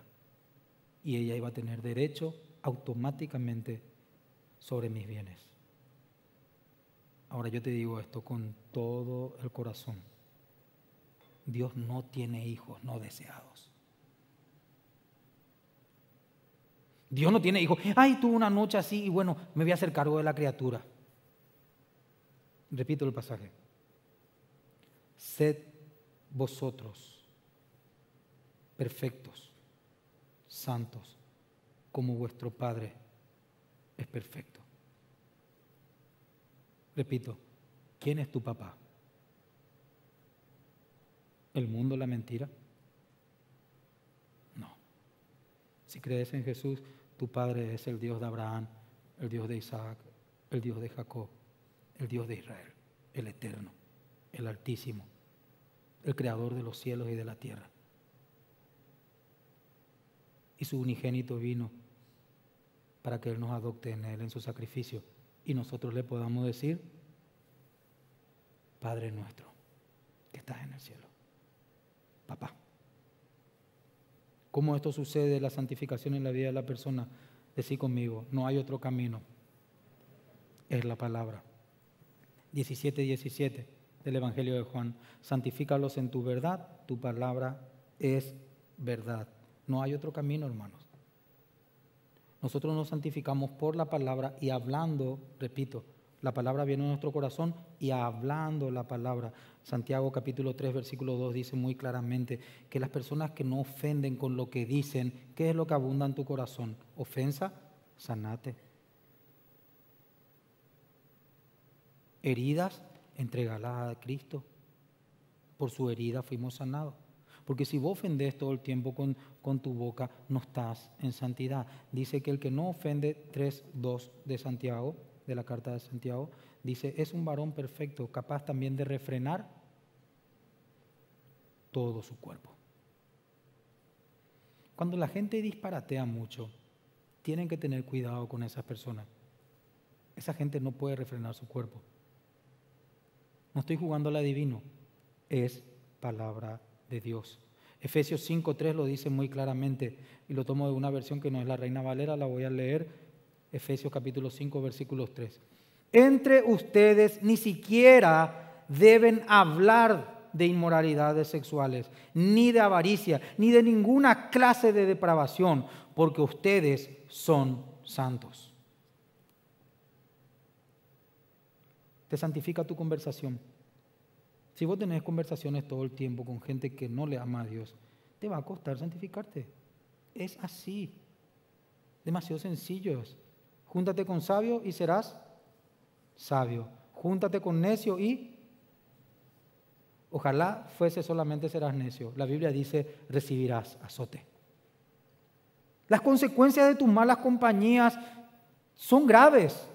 Y ella iba a tener derecho automáticamente sobre mis bienes. Ahora yo te digo esto con todo el corazón. Dios no tiene hijos no deseados. Dios no tiene hijos. Ay, tuve una noche así y bueno, me voy a hacer cargo de la criatura. Repito el pasaje. Sed vosotros perfectos, santos, como vuestro Padre es perfecto. Repito, ¿quién es tu papá? ¿El mundo la mentira? No. Si crees en Jesús, tu Padre es el Dios de Abraham, el Dios de Isaac, el Dios de Jacob, el Dios de Israel, el Eterno, el Altísimo, el Creador de los cielos y de la tierra. Y su unigénito vino para que Él nos adopte en Él, en su sacrificio, y nosotros le podamos decir, Padre nuestro, que estás en el cielo. Papá cómo esto sucede, la santificación en la vida de la persona, decí conmigo, no hay otro camino. Es la palabra. 17, 17 del Evangelio de Juan. Santifícalos en tu verdad, tu palabra es verdad. No hay otro camino, hermanos. Nosotros nos santificamos por la palabra y hablando, repito, la palabra viene a nuestro corazón y hablando la palabra. Santiago capítulo 3, versículo 2 dice muy claramente que las personas que no ofenden con lo que dicen, ¿qué es lo que abunda en tu corazón? Ofensa, sanate. Heridas, entregalas a Cristo. Por su herida fuimos sanados. Porque si vos ofendes todo el tiempo con, con, tu boca, no estás en santidad. Dice que el que no ofende 3, 2 de Santiago, de la carta de Santiago, dice, es un varón perfecto, capaz también de refrenar todo su cuerpo. Cuando la gente disparatea mucho, tienen que tener cuidado con esas personas. Esa gente no puede refrenar su cuerpo. No estoy jugando al adivino, es palabra de Dios. Efesios 5.3 lo dice muy claramente y lo tomo de una versión que no es la Reina Valera, la voy a leer Efesios capítulo 5, versículos 3. Entre ustedes ni siquiera deben hablar de inmoralidades sexuales, ni de avaricia, ni de ninguna clase de depravación, porque ustedes son santos. Te santifica tu conversación. Si vos tenés conversaciones todo el tiempo con gente que no le ama a Dios, te va a costar santificarte. Es así. Demasiado sencillo Júntate con sabio y serás sabio. Júntate con necio y ojalá fuese solamente serás necio. La Biblia dice, recibirás azote. Las consecuencias de tus malas compañías son graves.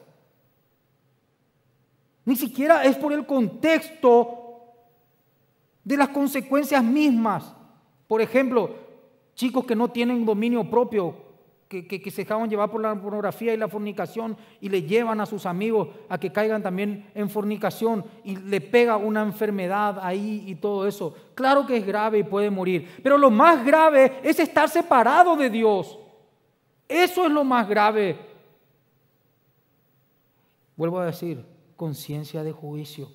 Ni siquiera es por el contexto de las consecuencias mismas. Por ejemplo, chicos que no tienen dominio propio, que, se dejaban llevar por la pornografía y la fornicación y le llevan a sus amigos a que caigan también en fornicación y le pega una enfermedad ahí y todo eso. Claro que es grave y puede morir, pero lo más grave es estar separado de Dios. Eso es lo más grave. Vuelvo a decir, conciencia de juicio.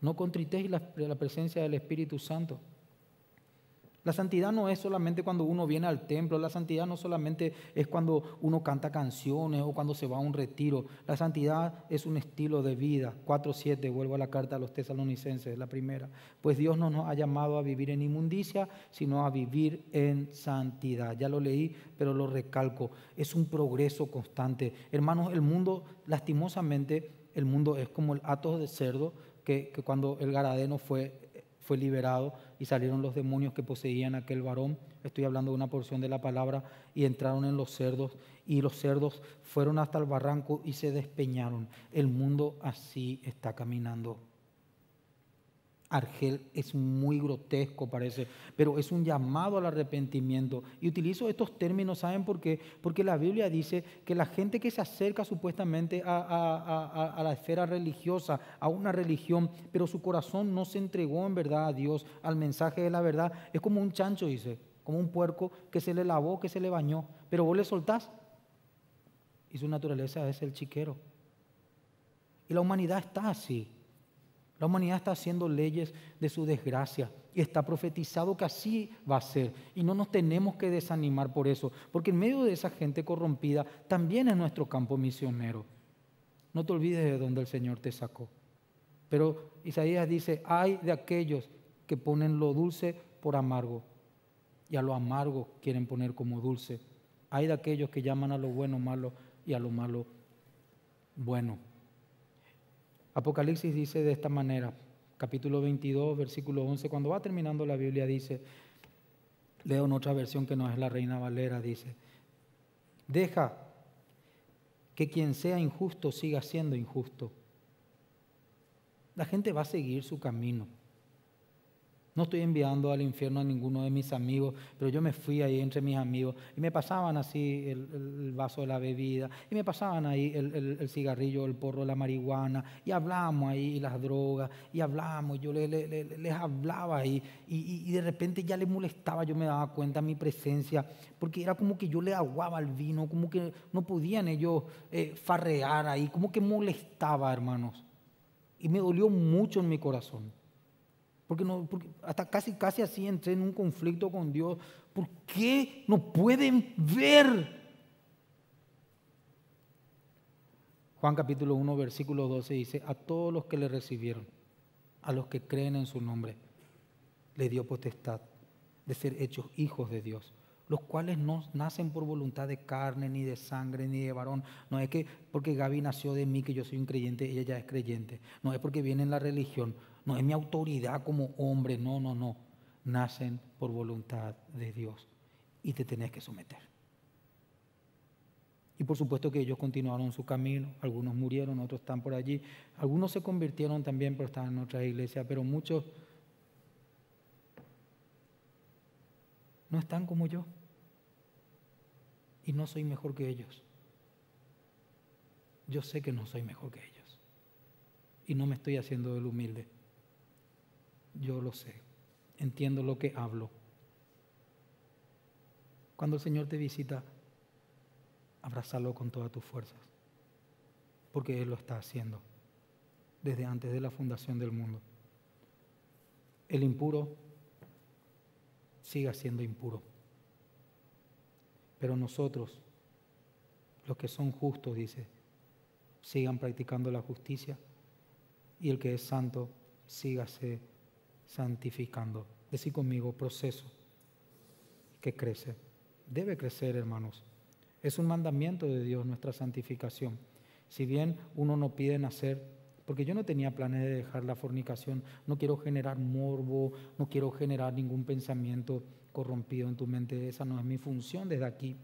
No contritéis la presencia del Espíritu Santo. La santidad no es solamente cuando uno viene al templo, la santidad no solamente es cuando uno canta canciones o cuando se va a un retiro, la santidad es un estilo de vida. 4.7, vuelvo a la carta a los tesalonicenses, la primera. Pues Dios no nos ha llamado a vivir en inmundicia, sino a vivir en santidad. Ya lo leí, pero lo recalco. Es un progreso constante. Hermanos, el mundo, lastimosamente, el mundo es como el ato de cerdo que, cuando el garadeno fue, fue liberado y salieron los demonios que poseían aquel varón, estoy hablando de una porción de la palabra, y entraron en los cerdos y los cerdos fueron hasta el barranco y se despeñaron. El mundo así está caminando. Argel es muy grotesco, parece, pero es un llamado al arrepentimiento. Y utilizo estos términos, ¿saben por qué? Porque la Biblia dice que la gente que se acerca supuestamente a, la esfera religiosa, a una religión, pero su corazón no se entregó en verdad a Dios, al mensaje de la verdad, es como un chancho, dice, como un puerco que se le lavó, que se le bañó, pero vos le soltás y su naturaleza es el chiquero. Y la humanidad está así. La humanidad está haciendo leyes de su desgracia y está profetizado que así va a ser. Y no nos tenemos que desanimar por eso, porque en medio de esa gente corrompida también es nuestro campo misionero. No te olvides de donde el Señor te sacó. Pero Isaías dice, hay de aquellos que ponen lo dulce por amargo y a lo amargo quieren poner como dulce. Hay de aquellos que llaman a lo bueno malo y a lo malo bueno. Apocalipsis dice de esta manera, capítulo 22, versículo 11, cuando va terminando la Biblia dice, leo en otra versión que no es la Reina Valera, dice, deja que quien sea injusto siga siendo injusto. La gente va a seguir su camino. No estoy enviando al infierno a ninguno de mis amigos, pero yo me fui ahí entre mis amigos y me pasaban así el, vaso de la bebida y me pasaban ahí el, cigarrillo, el porro, la marihuana y hablábamos ahí las drogas y hablábamos, yo les, hablaba ahí y, de repente ya les molestaba, yo me daba cuenta mi presencia porque era como que yo le aguaba el vino, como que no podían ellos eh, farrear ahí, como que molestaba hermanos y me dolió mucho en mi corazón. Porque, no, hasta casi, casi así entré en un conflicto con Dios. ¿Por qué no pueden ver? Juan capítulo 1, versículo 12 dice, a todos los que le recibieron, a los que creen en su nombre, le dio potestad de ser hechos hijos de Dios, los cuales no nacen por voluntad de carne, ni de sangre, ni de varón. No es que porque Gaby nació de mí, que yo soy un creyente, ella ya es creyente. No es porque viene en la religión no es mi autoridad como hombre, no, no, no. Nacen por voluntad de Dios y te tenés que someter. Y por supuesto que ellos continuaron su camino, algunos murieron, otros están por allí, algunos se convirtieron también, pero están en otra iglesia, pero muchos no están como yo y no soy mejor que ellos. Yo sé que no soy mejor que ellos y no me estoy haciendo el humilde yo lo sé, entiendo lo que hablo. Cuando el Señor te visita, abrázalo con todas tus fuerzas, porque Él lo está haciendo desde antes de la fundación del mundo. El impuro siga siendo impuro, pero nosotros, los que son justos, dice, sigan practicando la justicia y el que es santo, sígase santificando. Decí conmigo, proceso que crece. Debe crecer, hermanos. Es un mandamiento de Dios nuestra santificación. Si bien uno no pide nacer, porque yo no tenía planes de dejar la fornicación, no quiero generar morbo, no quiero generar ningún pensamiento corrompido en tu mente, esa no es mi función desde aquí.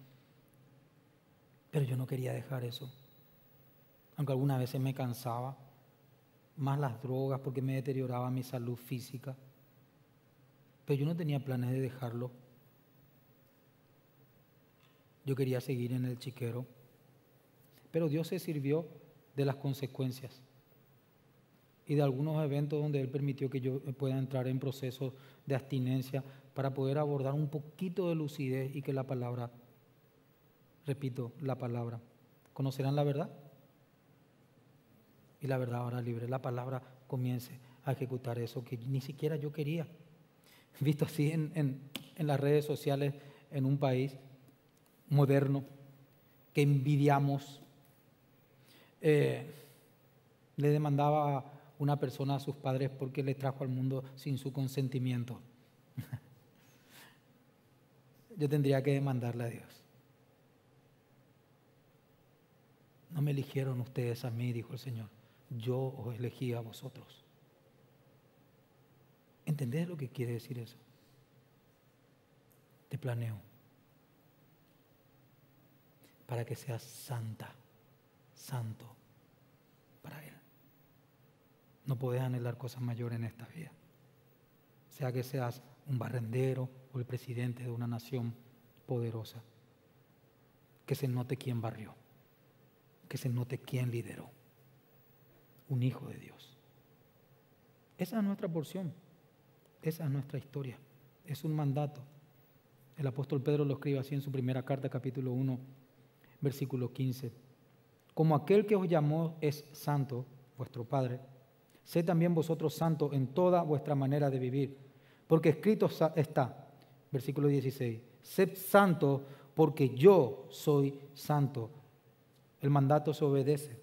Pero yo no quería dejar eso. Aunque algunas veces me cansaba, más las drogas porque me deterioraba mi salud física. Pero yo no tenía planes de dejarlo. Yo quería seguir en el chiquero. Pero Dios se sirvió de las consecuencias y de algunos eventos donde Él permitió que yo pueda entrar en procesos de abstinencia para poder abordar un poquito de lucidez y que la palabra, repito, la palabra, conocerán la verdad y la verdad ahora libre. La palabra comience a ejecutar eso que ni siquiera yo quería. Visto así en, las redes sociales, en un país moderno que envidiamos. Eh, le demandaba una persona a sus padres porque le trajo al mundo sin su consentimiento. Yo tendría que demandarle a Dios. No me eligieron ustedes a mí, dijo el Señor yo os elegí a vosotros. ¿Entendés lo que quiere decir eso? Te planeo para que seas santa, santo para Él. No podés anhelar cosas mayores en esta vida. Sea que seas un barrendero o el presidente de una nación poderosa. Que se note quién barrió. Que se note quién lideró un hijo de Dios. Esa es nuestra porción, esa es nuestra historia, es un mandato. El apóstol Pedro lo escribe así en su primera carta, capítulo 1, versículo 15. Como aquel que os llamó es santo, vuestro Padre, sed también vosotros santos en toda vuestra manera de vivir, porque escrito está, versículo 16, sed santo porque yo soy santo. El mandato se obedece.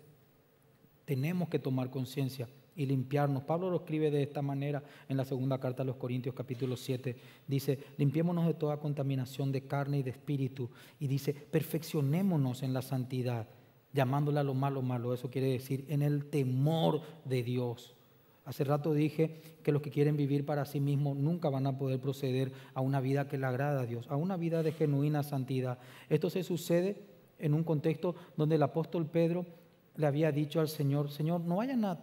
Tenemos que tomar conciencia y limpiarnos. Pablo lo escribe de esta manera en la segunda carta a los Corintios capítulo 7. Dice, limpiémonos de toda contaminación de carne y de espíritu. Y dice, perfeccionémonos en la santidad, llamándola lo malo malo. Eso quiere decir en el temor de Dios. Hace rato dije que los que quieren vivir para sí mismos nunca van a poder proceder a una vida que le agrada a Dios, a una vida de genuina santidad. Esto se sucede en un contexto donde el apóstol Pedro le había dicho al Señor, Señor, no vayan a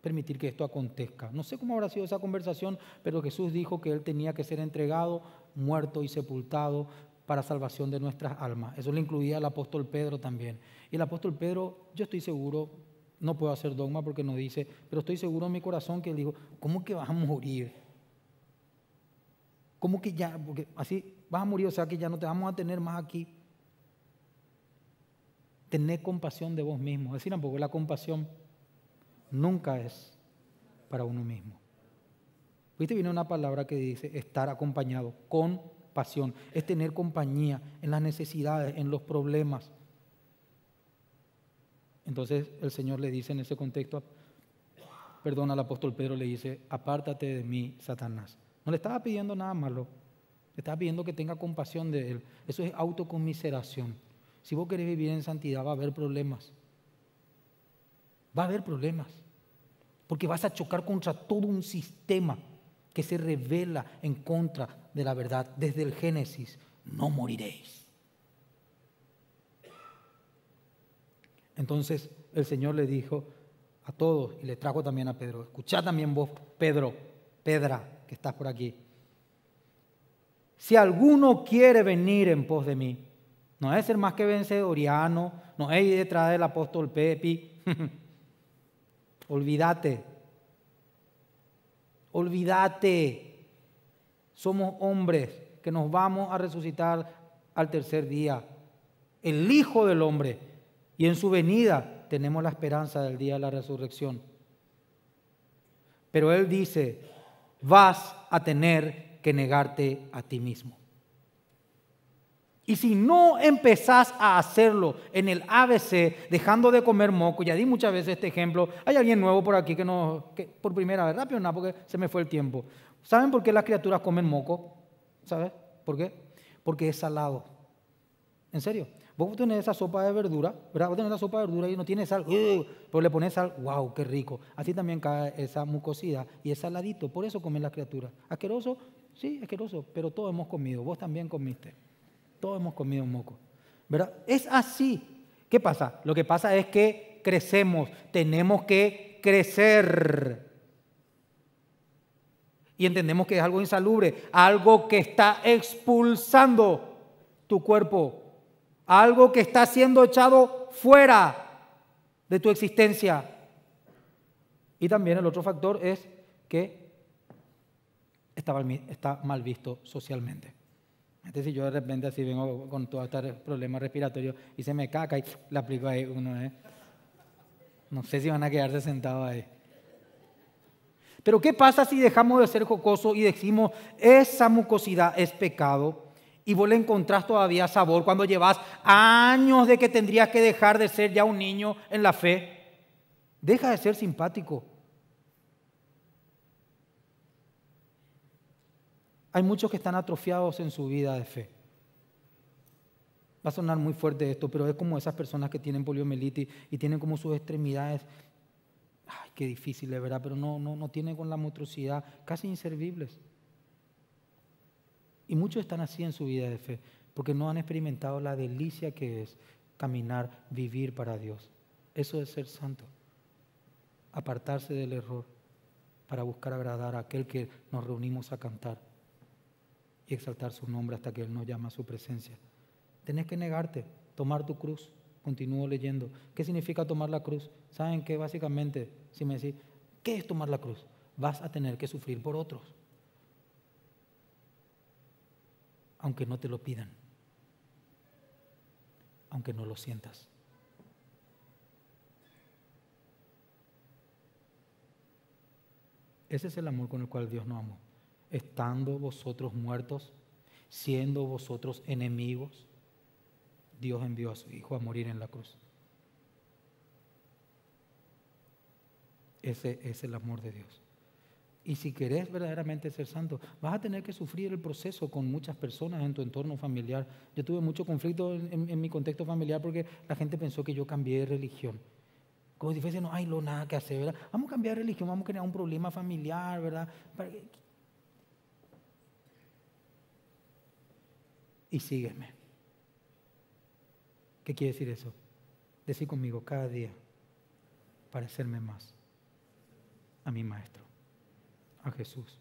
permitir que esto acontezca. No sé cómo habrá sido esa conversación, pero Jesús dijo que Él tenía que ser entregado, muerto y sepultado para salvación de nuestras almas. Eso le incluía al apóstol Pedro también. Y el apóstol Pedro, yo estoy seguro, no puedo hacer dogma porque no dice, pero estoy seguro en mi corazón que le dijo, ¿cómo que vas a morir? ¿Cómo que ya, porque así vas a morir, o sea que ya no te vamos a tener más aquí? Tener compasión de vos mismo. Es decir, tampoco la compasión nunca es para uno mismo. Viste, viene una palabra que dice estar acompañado, con pasión. Es tener compañía en las necesidades, en los problemas. Entonces el Señor le dice en ese contexto, perdón, al apóstol Pedro le dice, apártate de mí, Satanás. No le estaba pidiendo nada malo, le estaba pidiendo que tenga compasión de él. Eso es autocomiseración. Si vos querés vivir en santidad va a haber problemas. Va a haber problemas. Porque vas a chocar contra todo un sistema que se revela en contra de la verdad. Desde el Génesis, no moriréis. Entonces el Señor le dijo a todos y le trajo también a Pedro, escuchad también vos, Pedro, Pedra, que estás por aquí. Si alguno quiere venir en pos de mí, no es ser más que vencedoriano, no es ir detrás del apóstol Pepi. Olvídate. Olvídate. Somos hombres que nos vamos a resucitar al tercer día. El Hijo del Hombre. Y en su venida tenemos la esperanza del día de la resurrección. Pero Él dice, vas a tener que negarte a ti mismo. Y si no empezás a hacerlo en el ABC, dejando de comer moco, ya di muchas veces este ejemplo, hay alguien nuevo por aquí que no, que por primera vez, rápido, nada, porque se me fue el tiempo. ¿Saben por qué las criaturas comen moco? ¿Sabes? ¿Por qué? Porque es salado. ¿En serio? Vos tenés esa sopa de verdura, ¿verdad? Vos tenés la sopa de verdura y no tiene sal, pero le pones sal, wow, qué rico. Así también cae esa mucosidad y es saladito, por eso comen las criaturas. ¿Asqueroso? Sí, asqueroso, pero todos hemos comido, vos también comiste. Todos hemos comido un moco. ¿Verdad? Es así. ¿Qué pasa? Lo que pasa es que crecemos, tenemos que crecer. Y entendemos que es algo insalubre, algo que está expulsando tu cuerpo, algo que está siendo echado fuera de tu existencia. Y también el otro factor es que está mal visto socialmente. Entonces, decir, yo de repente así vengo con todo este problema respiratorio y se me caca y la aplico ahí uno, eh. No sé si van a quedarse sentados ahí. Pero ¿qué pasa si dejamos de ser jocoso y decimos, esa mucosidad es pecado? Y vos le encontrás todavía sabor cuando llevas años de que tendrías que dejar de ser ya un niño en la fe. Deja de ser simpático. Hay muchos que están atrofiados en su vida de fe. Va a sonar muy fuerte esto, pero es como esas personas que tienen poliomielitis y tienen como sus extremidades. Ay, qué difícil, de verdad, pero no, no, no tienen con la motricidad, casi inservibles. Y muchos están así en su vida de fe, porque no han experimentado la delicia que es caminar, vivir para Dios. Eso es ser santo, apartarse del error para buscar agradar a aquel que nos reunimos a cantar y exaltar su nombre hasta que Él no llama a su presencia. Tenés que negarte, tomar tu cruz. Continúo leyendo. ¿Qué significa tomar la cruz? ¿Saben qué? Básicamente, si me decís, ¿qué es tomar la cruz? Vas a tener que sufrir por otros, aunque no te lo pidan, aunque no lo sientas. Ese es el amor con el cual Dios nos amó estando vosotros muertos, siendo vosotros enemigos, Dios envió a su Hijo a morir en la cruz. Ese es el amor de Dios. Y si querés verdaderamente ser santo, vas a tener que sufrir el proceso con muchas personas en tu entorno familiar. Yo tuve mucho conflicto en, mi contexto familiar porque la gente pensó que yo cambié de religión. Como si no hay lo nada que hacer, ¿verdad? Vamos a cambiar de religión, vamos a crear un problema familiar, ¿verdad? y sígueme. ¿Qué quiere decir eso? Decir conmigo cada día, parecerme más a mi Maestro, a Jesús.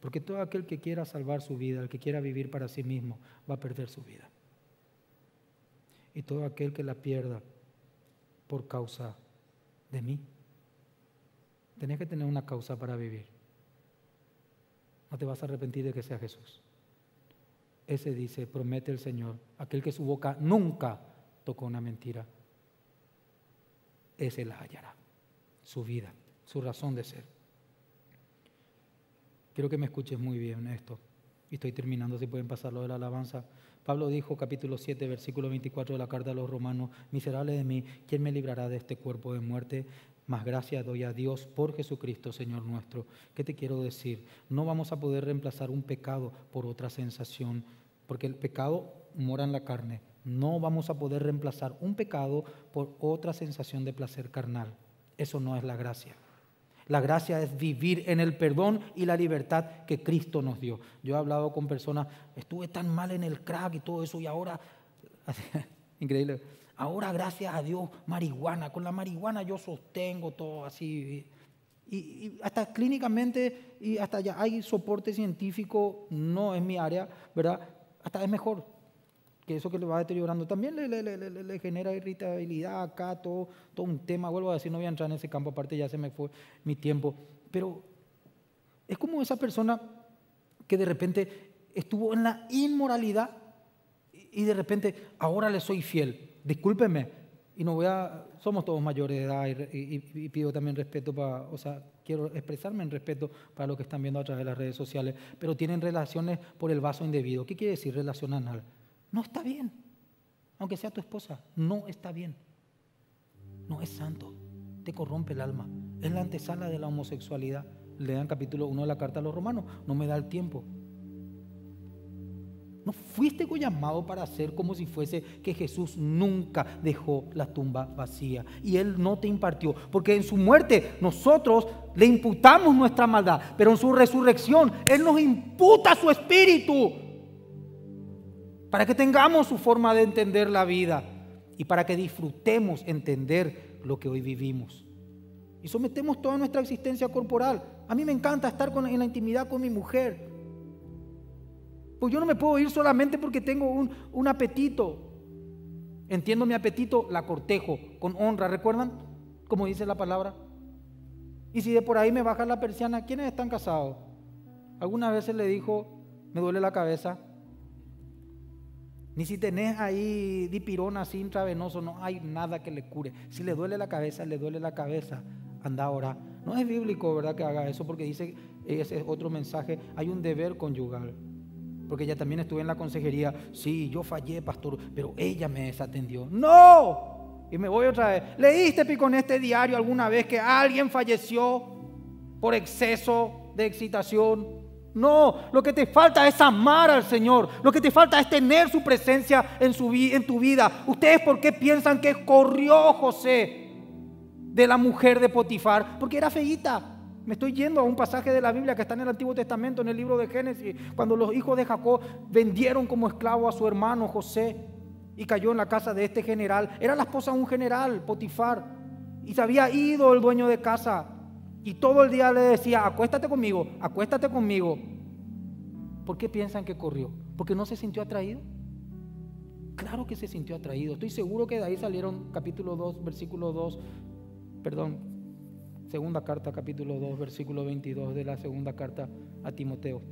Porque todo aquel que quiera salvar su vida, el que quiera vivir para sí mismo, va a perder su vida. Y todo aquel que la pierda por causa de mí. Tenés que tener una causa para vivir. No te vas a arrepentir de que sea Jesús ese dice, promete el Señor, aquel que su boca nunca tocó una mentira, ese la hallará, su vida, su razón de ser. Quiero que me escuches muy bien esto. Y estoy terminando, si pueden pasarlo de la alabanza. Pablo dijo, capítulo 7, versículo 24 de la carta a los romanos, miserable de mí, ¿quién me librará de este cuerpo de muerte? Más gracias doy a Dios por Jesucristo, Señor nuestro. ¿Qué te quiero decir? No vamos a poder reemplazar un pecado por otra sensación, porque el pecado mora en la carne. No vamos a poder reemplazar un pecado por otra sensación de placer carnal. Eso no es la gracia. La gracia es vivir en el perdón y la libertad que Cristo nos dio. Yo he hablado con personas, estuve tan mal en el crack y todo eso y ahora, increíble, Ahora, gracias a Dios, marihuana. Con la marihuana yo sostengo todo así. Y, hasta clínicamente y hasta ya hay soporte científico, no es mi área, ¿verdad? Hasta es mejor que eso que le va deteriorando. También le, genera irritabilidad acá, todo, todo un tema. Vuelvo a decir, no voy a entrar en ese campo, aparte ya se me fue mi tiempo. Pero es como esa persona que de repente estuvo en la inmoralidad y de repente ahora le soy fiel discúlpeme, y no voy a, somos todos mayores de edad y, pido también respeto para, o sea, quiero expresarme en respeto para lo que están viendo a través de las redes sociales, pero tienen relaciones por el vaso indebido. ¿Qué quiere decir relación anal? No está bien, aunque sea tu esposa, no está bien. No es santo, te corrompe el alma. Es la antesala de la homosexualidad. le dan capítulo 1 de la carta a los romanos, no me da el tiempo. No fuiste llamado para hacer como si fuese que Jesús nunca dejó la tumba vacía. Y Él no te impartió. Porque en su muerte nosotros le imputamos nuestra maldad. Pero en su resurrección Él nos imputa su espíritu. Para que tengamos su forma de entender la vida. Y para que disfrutemos entender lo que hoy vivimos. Y sometemos toda nuestra existencia corporal. A mí me encanta estar con, en la intimidad con mi mujer. Pues yo no me puedo ir solamente porque tengo un, apetito. Entiendo mi apetito, la cortejo con honra, ¿recuerdan? Como dice la palabra. Y si de por ahí me baja la persiana, ¿quiénes están casados? Algunas veces le dijo, me duele la cabeza. Ni si tenés ahí dipirona así intravenoso, no hay nada que le cure. Si le duele la cabeza, le duele la cabeza. Anda ahora. No es bíblico, ¿verdad? Que haga eso porque dice, ese es otro mensaje, hay un deber conyugal. Porque ella también estuve en la consejería. Sí, yo fallé, pastor, pero ella me desatendió. ¡No! Y me voy otra vez. ¿Leíste, Pico, en este diario alguna vez que alguien falleció por exceso de excitación? No, lo que te falta es amar al Señor. Lo que te falta es tener su presencia en, su en tu vida. ¿Ustedes por qué piensan que corrió José de la mujer de Potifar? Porque era feíta. Me estoy yendo a un pasaje de la Biblia que está en el Antiguo Testamento, en el libro de Génesis, cuando los hijos de Jacob vendieron como esclavo a su hermano José y cayó en la casa de este general. Era la esposa de un general, Potifar, y se había ido el dueño de casa. Y todo el día le decía, acuéstate conmigo, acuéstate conmigo. ¿Por qué piensan que corrió? ¿Porque no se sintió atraído? Claro que se sintió atraído. Estoy seguro que de ahí salieron capítulo 2, versículo 2, perdón, Segunda carta, capítulo 2, versículo 22 de la segunda carta a Timoteo,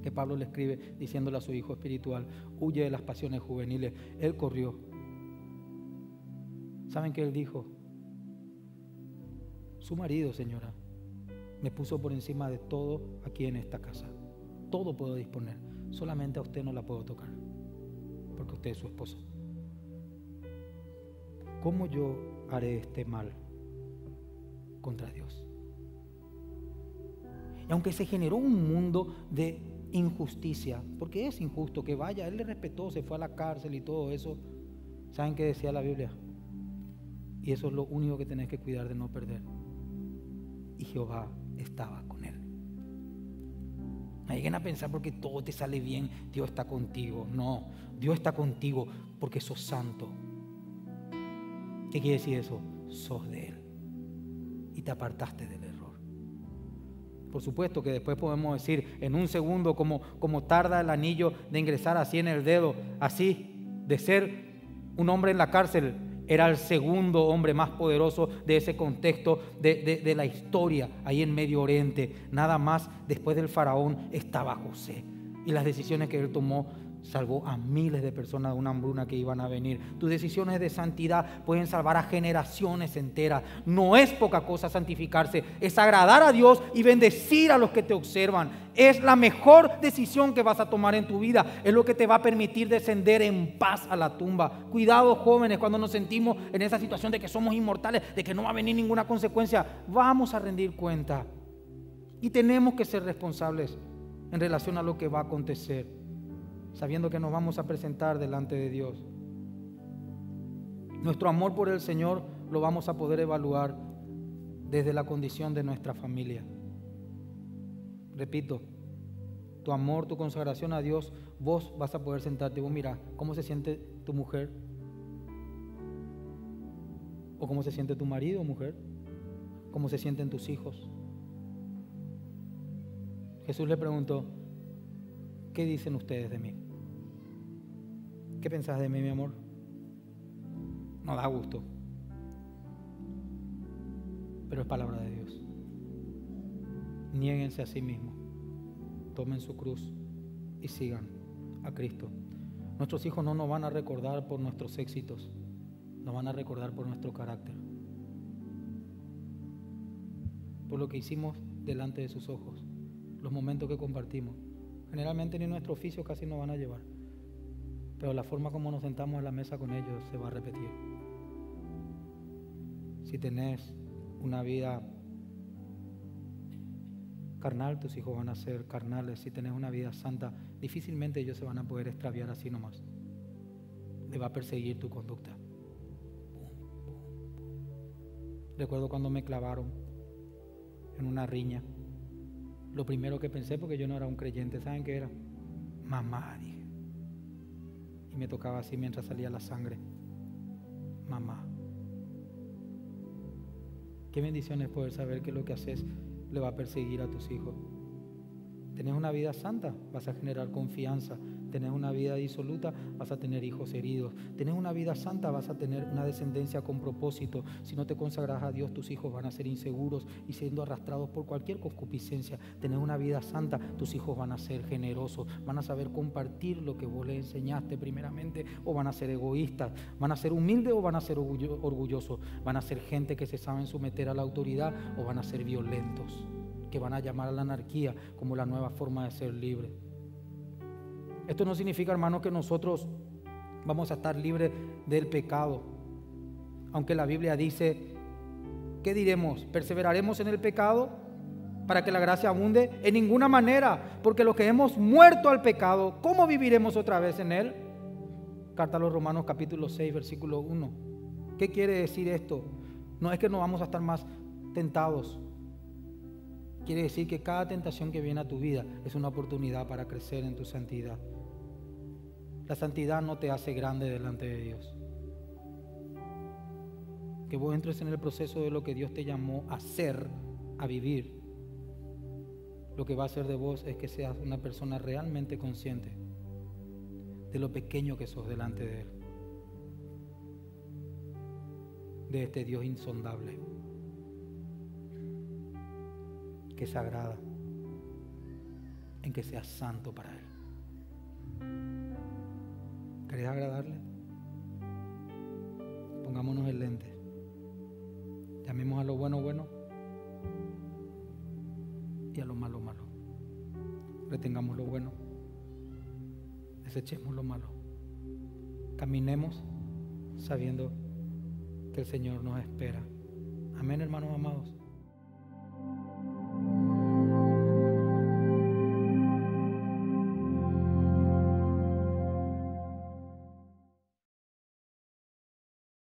que Pablo le escribe diciéndole a su hijo espiritual, huye de las pasiones juveniles. Él corrió. ¿Saben qué él dijo? Su marido, señora, me puso por encima de todo aquí en esta casa. Todo puedo disponer. Solamente a usted no la puedo tocar, porque usted es su esposa. ¿Cómo yo haré este mal? contra Dios. Y aunque se generó un mundo de injusticia, porque es injusto que vaya, él le respetó, se fue a la cárcel y todo eso, ¿saben qué decía la Biblia? Y eso es lo único que tenés que cuidar de no perder. Y Jehová estaba con él. No lleguen a pensar porque todo te sale bien, Dios está contigo. No, Dios está contigo porque sos santo. ¿Qué quiere decir eso? Sos de Él y te apartaste del error. Por supuesto que después podemos decir en un segundo como, como tarda el anillo de ingresar así en el dedo, así de ser un hombre en la cárcel era el segundo hombre más poderoso de ese contexto de, de, la historia ahí en Medio Oriente. Nada más después del faraón estaba José. Y las decisiones que él tomó salvó a miles de personas de una hambruna que iban a venir. Tus decisiones de santidad pueden salvar a generaciones enteras. No es poca cosa santificarse, es agradar a Dios y bendecir a los que te observan. Es la mejor decisión que vas a tomar en tu vida. Es lo que te va a permitir descender en paz a la tumba. Cuidado jóvenes cuando nos sentimos en esa situación de que somos inmortales, de que no va a venir ninguna consecuencia. Vamos a rendir cuenta. Y tenemos que ser responsables en relación a lo que va a acontecer sabiendo que nos vamos a presentar delante de Dios. Nuestro amor por el Señor lo vamos a poder evaluar desde la condición de nuestra familia. Repito, tu amor, tu consagración a Dios, vos vas a poder sentarte. y Vos mira, ¿cómo se siente tu mujer? ¿O cómo se siente tu marido o mujer? ¿Cómo se sienten tus hijos? Jesús le preguntó, ¿qué dicen ustedes de mí? ¿Qué pensás de mí, mi amor? No da gusto. Pero es palabra de Dios. Niéguense a sí mismos. Tomen su cruz y sigan a Cristo. Nuestros hijos no nos van a recordar por nuestros éxitos, nos van a recordar por nuestro carácter, por lo que hicimos delante de sus ojos, los momentos que compartimos. Generalmente ni nuestro oficio casi nos van a llevar pero la forma como nos sentamos en la mesa con ellos se va a repetir. Si tenés una vida carnal, tus hijos van a ser carnales. Si tenés una vida santa, difícilmente ellos se van a poder extraviar así nomás. Le va a perseguir tu conducta. Recuerdo cuando me clavaron en una riña. Lo primero que pensé, porque yo no era un creyente, ¿saben qué era? Mamá, me tocaba así mientras salía la sangre. Mamá. Qué bendición es poder saber que lo que haces le va a perseguir a tus hijos. Tenés una vida santa, vas a generar confianza, Tener una vida disoluta, vas a tener hijos heridos. Tener una vida santa, vas a tener una descendencia con propósito. Si no te consagras a Dios, tus hijos van a ser inseguros y siendo arrastrados por cualquier concupiscencia. Tener una vida santa, tus hijos van a ser generosos, van a saber compartir lo que vos le enseñaste primeramente o van a ser egoístas, van a ser humildes o van a ser orgullosos, van a ser gente que se saben someter a la autoridad o van a ser violentos, que van a llamar a la anarquía como la nueva forma de ser libre. Esto no significa, hermano, que nosotros vamos a estar libres del pecado. Aunque la Biblia dice, ¿qué diremos? ¿Perseveraremos en el pecado para que la gracia abunde? En ninguna manera, porque los que hemos muerto al pecado, ¿cómo viviremos otra vez en él? Carta a los Romanos capítulo 6, versículo 1. ¿Qué quiere decir esto? No es que no vamos a estar más tentados. Quiere decir que cada tentación que viene a tu vida es una oportunidad para crecer en tu santidad. La santidad no te hace grande delante de Dios. Que vos entres en el proceso de lo que Dios te llamó a ser, a vivir. Lo que va a hacer de vos es que seas una persona realmente consciente de lo pequeño que sos delante de Él. De este Dios insondable. Que es agrada en que seas santo para Él. ¿Querés agradarle? Pongámonos el lente. Llamemos a lo bueno bueno y a lo malo malo. Retengamos lo bueno. Desechemos lo malo. Caminemos sabiendo que el Señor nos espera. Amén, hermanos amados.